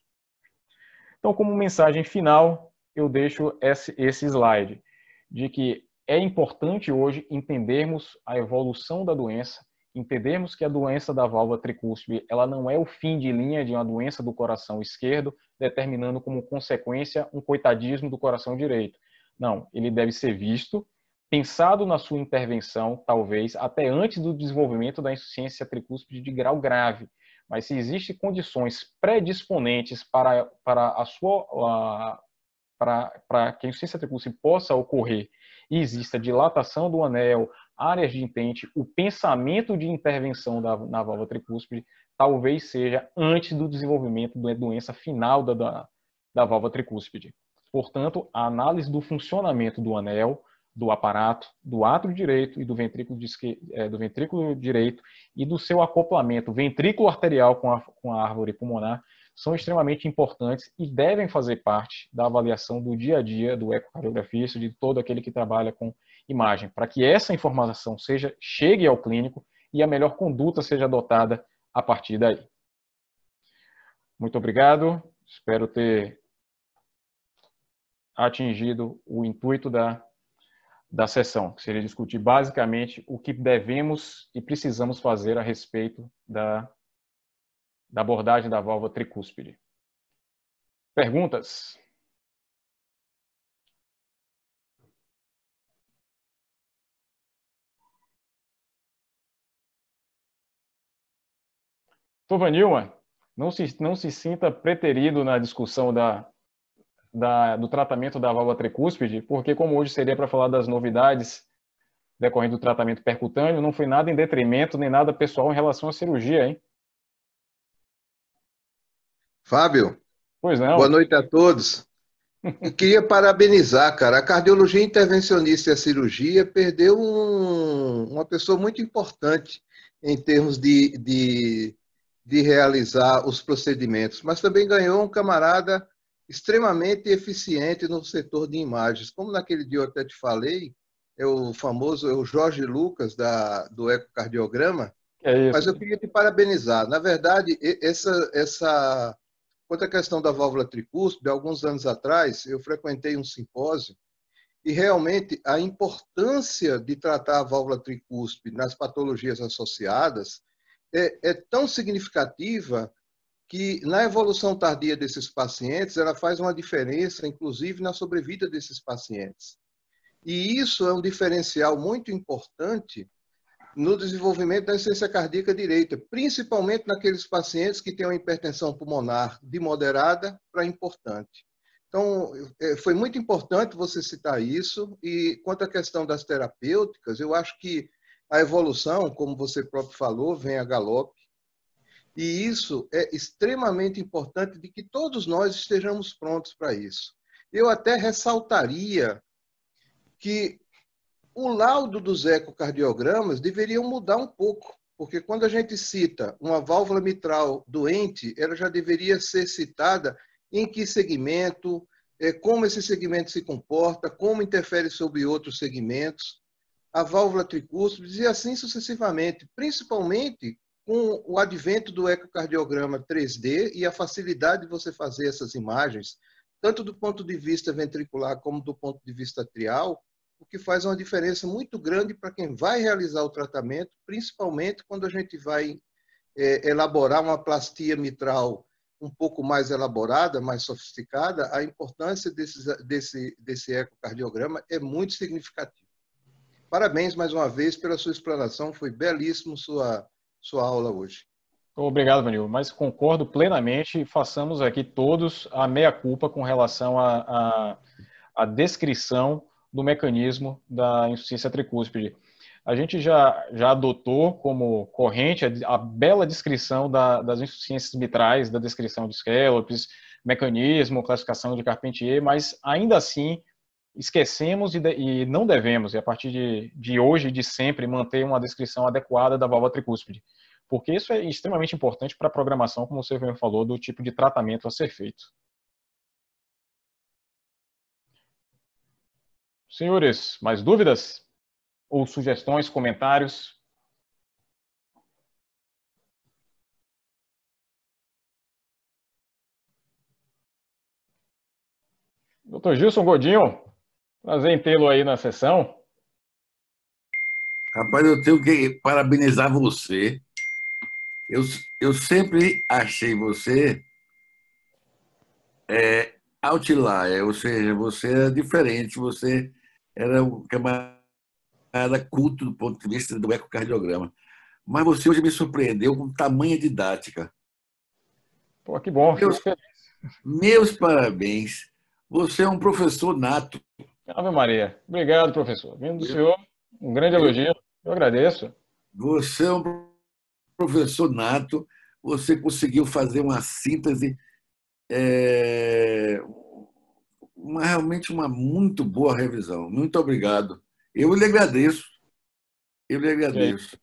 Então, como mensagem final, eu deixo esse, esse slide de que é importante hoje entendermos a evolução da doença, entendermos que a doença da válvula tricúspide ela não é o fim de linha de uma doença do coração esquerdo, determinando como consequência um coitadismo do coração direito. Não, ele deve ser visto, pensado na sua intervenção, talvez até antes do desenvolvimento da insuficiência tricúspide de grau grave. Mas se existem condições predisponentes para, para a sua a, para, para que a insuficiência tricúspide possa ocorrer exista dilatação do anel, áreas de intente, o pensamento de intervenção da, na válvula tricúspide talvez seja antes do desenvolvimento da doença final da, da, da válvula tricúspide. Portanto, a análise do funcionamento do anel, do aparato, do átrio direito e do ventrículo, esquerda, é, do ventrículo direito e do seu acoplamento ventrículo arterial com a, com a árvore pulmonar são extremamente importantes e devem fazer parte da avaliação do dia a dia do ecocardiografista, de todo aquele que trabalha com imagem, para que essa informação seja chegue ao clínico e a melhor conduta seja adotada a partir daí. Muito obrigado. Espero ter atingido o intuito da, da sessão, que seria discutir basicamente o que devemos e precisamos fazer a respeito da da abordagem da válvula tricúspide. Perguntas? Tuvanilma, não se, não se sinta preterido na discussão da, da, do tratamento da válvula tricúspide, porque como hoje seria para falar das novidades decorrentes do tratamento percutâneo, não foi nada em detrimento nem nada pessoal em relação à cirurgia, hein? Fábio, pois não. boa noite a todos. E queria parabenizar, cara. A cardiologia intervencionista e a cirurgia perdeu um, uma pessoa muito importante em termos de, de, de, realizar os procedimentos, mas também ganhou um camarada extremamente eficiente no setor de imagens. Como naquele dia eu até te falei, é o famoso é o Jorge Lucas da, do ecocardiograma. É isso. Mas eu queria te parabenizar. Na verdade, essa, essa Quanto à questão da válvula tricúspide, alguns anos atrás eu frequentei um simpósio e realmente a importância de tratar a válvula tricúspide nas patologias associadas é, é tão significativa que na evolução tardia desses pacientes ela faz uma diferença, inclusive na sobrevida desses pacientes. E isso é um diferencial muito importante no desenvolvimento da insuficiência cardíaca direita, principalmente naqueles pacientes que têm uma hipertensão pulmonar de moderada para importante. Então, é, foi muito importante você citar isso. E quanto à questão das terapêuticas, eu acho que a evolução, como você próprio falou, vem a galope. E isso é extremamente importante de que todos nós estejamos prontos para isso. Eu até ressaltaria que o laudo dos ecocardiogramas deveria mudar um pouco, porque quando a gente cita uma válvula mitral doente, ela já deveria ser citada em que segmento, é, como esse segmento se comporta, como interfere sobre outros segmentos, a válvula tricúspide e assim sucessivamente, principalmente com o advento do ecocardiograma 3D e a facilidade de você fazer essas imagens, tanto do ponto de vista ventricular como do ponto de vista trial, o que faz uma diferença muito grande para quem vai realizar o tratamento, principalmente quando a gente vai é, elaborar uma plastia mitral um pouco mais elaborada, mais sofisticada, a importância desse desse, desse ecocardiograma é muito significativa. Parabéns mais uma vez pela sua explanação, foi belíssimo sua, sua aula hoje. Obrigado, Manil, mas concordo plenamente e façamos aqui todos a meia-culpa com relação à descrição do mecanismo da insuficiência tricúspide. A gente já, já adotou como corrente a, a bela descrição da, das insuficiências mitrais, da descrição de scallops, mecanismo, classificação de Carpentier, mas ainda assim esquecemos e, de, e não devemos, e a partir de, de hoje e de sempre, manter uma descrição adequada da válvula tricúspide, porque isso é extremamente importante para a programação, como você mesmo falou, do tipo de tratamento a ser feito. Senhores, mais dúvidas? Ou sugestões, comentários? Doutor Gilson Godinho, prazer em tê-lo aí na sessão. Rapaz, eu tenho que parabenizar você. Eu, eu sempre achei você é, outlier, ou seja, você é diferente, você era um camarada culto do ponto de vista do ecocardiograma. Mas você hoje me surpreendeu com tamanha didática. Pô, que bom. Meus, meus parabéns. Você é um professor nato. Ave Maria. Obrigado, professor. Vindo do eu, senhor, um grande elogio. Eu agradeço. Você é um professor nato. Você conseguiu fazer uma síntese, é, uma, realmente uma muito boa revisão. Muito obrigado. Eu lhe agradeço. Eu lhe agradeço.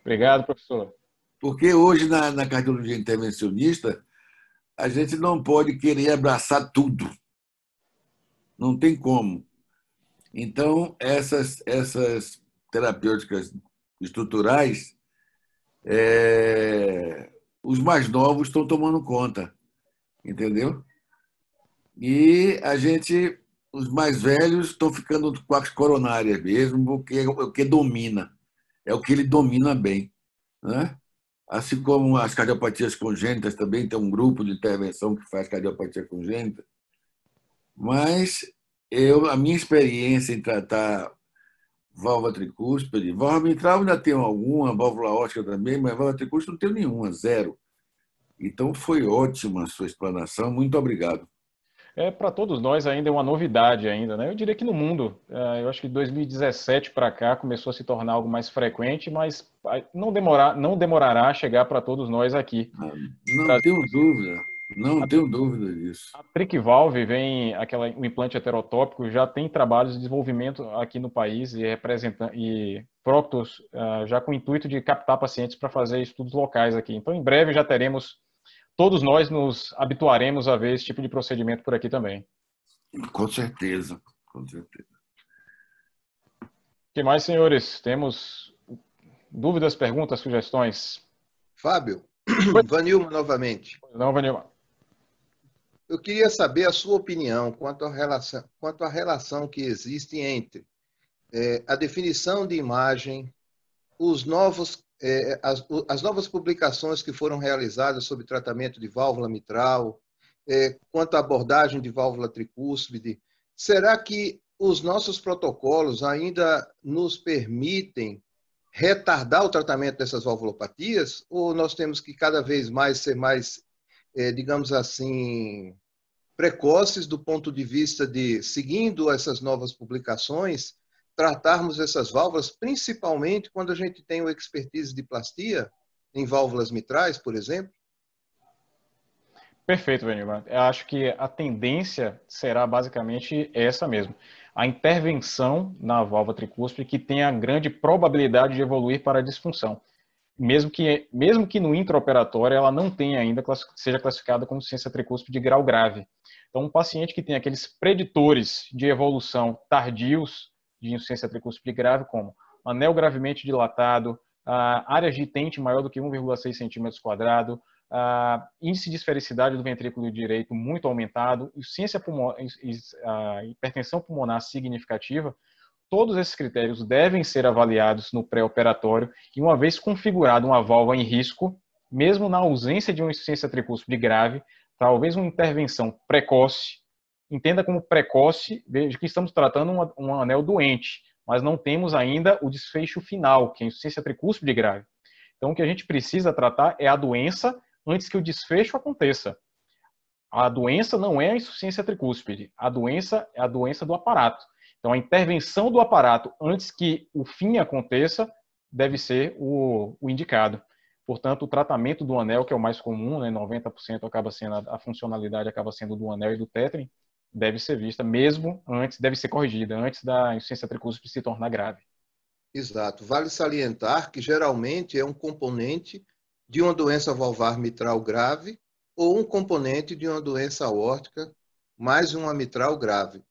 Obrigado, professor. Porque hoje, na, na cardiologia intervencionista, a gente não pode querer abraçar tudo. Não tem como. Então, essas, essas terapêuticas estruturais, é, os mais novos estão tomando conta. Entendeu? E a gente, os mais velhos, estão ficando com as coronárias mesmo, porque é, é o que domina, é o que ele domina bem. Né? Assim como as cardiopatias congênitas também tem um grupo de intervenção que faz cardiopatia congênita. Mas eu, a minha experiência em tratar válvula tricúspide, válvula mitral ainda tenho alguma, válvula ótica também, mas válvula tricúspide não tenho nenhuma, zero. Então foi ótima a sua explanação, muito obrigado é para todos nós ainda é uma novidade ainda, né? Eu diria que no mundo, é, eu acho que 2017 para cá começou a se tornar algo mais frequente, mas não demorar, não demorará a chegar para todos nós aqui. Não pra... tenho dúvida. Não a, tenho dúvida disso. A Trick Valve vem, aquela, o implante heterotópico, já tem trabalhos de desenvolvimento aqui no país e é representa e Proctos ah, já com o intuito de captar pacientes para fazer estudos locais aqui. Então, em breve já teremos todos nós nos habituaremos a ver esse tipo de procedimento por aqui também. Com certeza, com certeza. O que mais, senhores? Temos dúvidas, perguntas, sugestões? Fábio, Vanilma novamente. Não, Vanilma. Eu queria saber a sua opinião quanto à relação, quanto à relação que existe entre é, a definição de imagem, os novos é, as, as, novas publicações que foram realizadas sobre tratamento de válvula mitral, é, quanto à abordagem de válvula tricúspide, será que os nossos protocolos ainda nos permitem retardar o tratamento dessas valvulopatias ou nós temos que cada vez mais ser mais, é, digamos assim, precoces do ponto de vista de seguindo essas novas publicações, tratarmos essas válvulas, principalmente quando a gente tem o expertise de plastia, em válvulas mitrais, por exemplo? Perfeito, Benilmar. Eu acho que a tendência será basicamente essa mesmo. A intervenção na válvula tricúspide que tem a grande probabilidade de evoluir para a disfunção. Mesmo que, mesmo que no intraoperatório ela não tenha ainda, seja classificada como ciência tricúspide de grau grave. Então, um paciente que tem aqueles preditores de evolução tardios, de insuficiência tricuspide grave, como anel gravemente dilatado, ah, áreas de tente maior do que 1,6 centímetros quadrado, ah, índice de esfericidade do ventrículo direito muito aumentado, insuficiência pulmonar, ah, hipertensão pulmonar significativa, todos esses critérios devem ser avaliados no pré-operatório e uma vez configurada uma válvula em risco, mesmo na ausência de uma insuficiência tricúspide grave, talvez uma intervenção precoce entenda como precoce, veja que estamos tratando um anel doente, mas não temos ainda o desfecho final, que é a insuficiência tricúspide grave. Então, o que a gente precisa tratar é a doença antes que o desfecho aconteça. A doença não é a insuficiência tricúspide, a doença é a doença do aparato. Então, a intervenção do aparato antes que o fim aconteça deve ser o, o indicado. Portanto, o tratamento do anel, que é o mais comum, né, 90% acaba sendo a, a funcionalidade acaba sendo do anel e do tetrin, deve ser vista mesmo antes, deve ser corrigida antes da insuficiência tricúspide se tornar grave. Exato. Vale salientar que geralmente é um componente de uma doença valvar mitral grave ou um componente de uma doença aórtica mais uma mitral grave.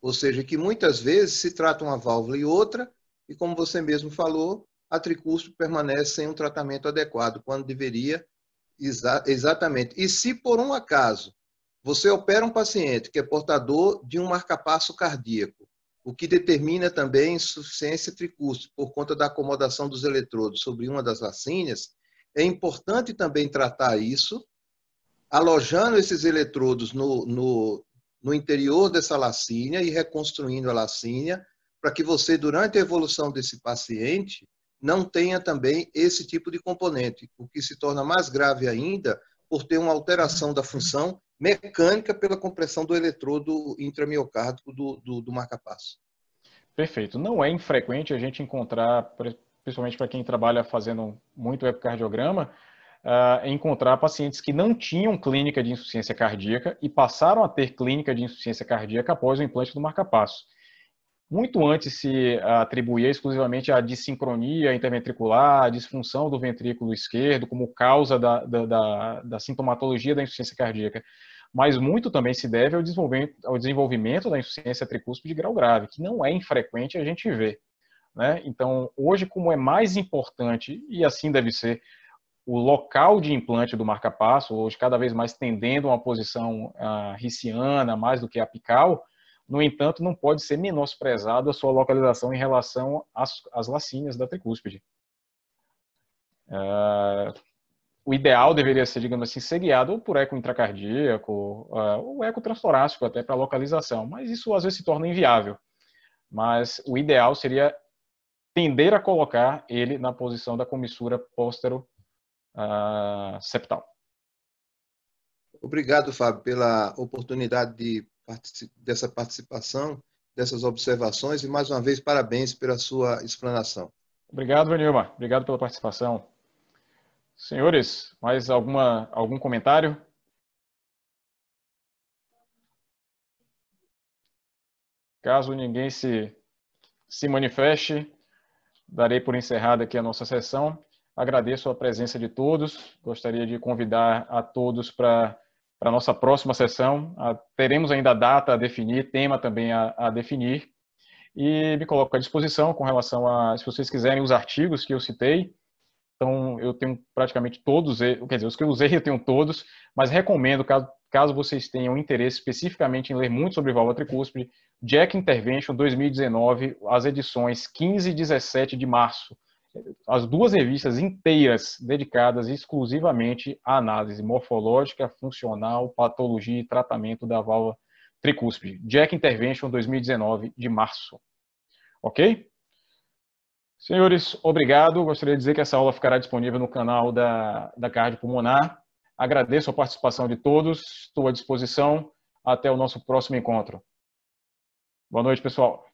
Ou seja, que muitas vezes se trata uma válvula e outra, e como você mesmo falou, a tricúspide permanece sem um tratamento adequado, quando deveria exa exatamente. E se por um acaso você opera um paciente que é portador de um marcapasso cardíaco, o que determina também insuficiência tricúspide por conta da acomodação dos eletrodos sobre uma das lacinhas. É importante também tratar isso, alojando esses eletrodos no, no, no interior dessa lacínea e reconstruindo a lacínea, para que você, durante a evolução desse paciente, não tenha também esse tipo de componente, o que se torna mais grave ainda por ter uma alteração da função mecânica pela compressão do eletrodo intramiocárdico do, do, do marca-passo. Perfeito. Não é infrequente a gente encontrar, principalmente para quem trabalha fazendo muito ecocardiograma, uh, ah, encontrar pacientes que não tinham clínica de insuficiência cardíaca e passaram a ter clínica de insuficiência cardíaca após o implante do marca-passo. Muito antes se atribuía exclusivamente à dissincronia interventricular, à disfunção do ventrículo esquerdo como causa da, da, da, da sintomatologia da insuficiência cardíaca mas muito também se deve ao desenvolvimento, ao desenvolvimento da insuficiência tricúspide de grau grave, que não é infrequente a gente ver. Né? Então, hoje, como é mais importante, e assim deve ser, o local de implante do marca-passo, hoje cada vez mais tendendo a uma posição ah, riciana, mais do que apical, no entanto, não pode ser menosprezado a sua localização em relação às, às lacinhas da tricúspide. Uh, o ideal deveria ser, digamos assim, seriado ou por eco intracardíaco é, ou eco transtorácico até para localização, mas isso às vezes se torna inviável. Mas o ideal seria tender a colocar ele na posição da comissura póstero ah, septal. Obrigado, Fábio, pela oportunidade de dessa participação, dessas observações e mais uma vez parabéns pela sua explanação. Obrigado, Vanilma. Obrigado pela participação. Senhores, mais alguma, algum comentário? Caso ninguém se, se manifeste, darei por encerrada aqui a nossa sessão. Agradeço a presença de todos. Gostaria de convidar a todos para a nossa próxima sessão. A, teremos ainda data a definir, tema também a, a definir. E me coloco à disposição com relação a, se vocês quiserem, os artigos que eu citei então, eu tenho praticamente todos, quer dizer, os que eu usei eu tenho todos, mas recomendo, caso, caso vocês tenham interesse especificamente em ler muito sobre válvula tricúspide, Jack Intervention 2019, as edições 15 e 17 de março. As duas revistas inteiras dedicadas exclusivamente à análise morfológica, funcional, patologia e tratamento da válvula tricúspide. Jack Intervention 2019, de março. Ok? Senhores, obrigado. Gostaria de dizer que essa aula ficará disponível no canal da, da Cardiopulmonar. Pulmonar. Agradeço a participação de todos, estou à disposição. Até o nosso próximo encontro. Boa noite, pessoal.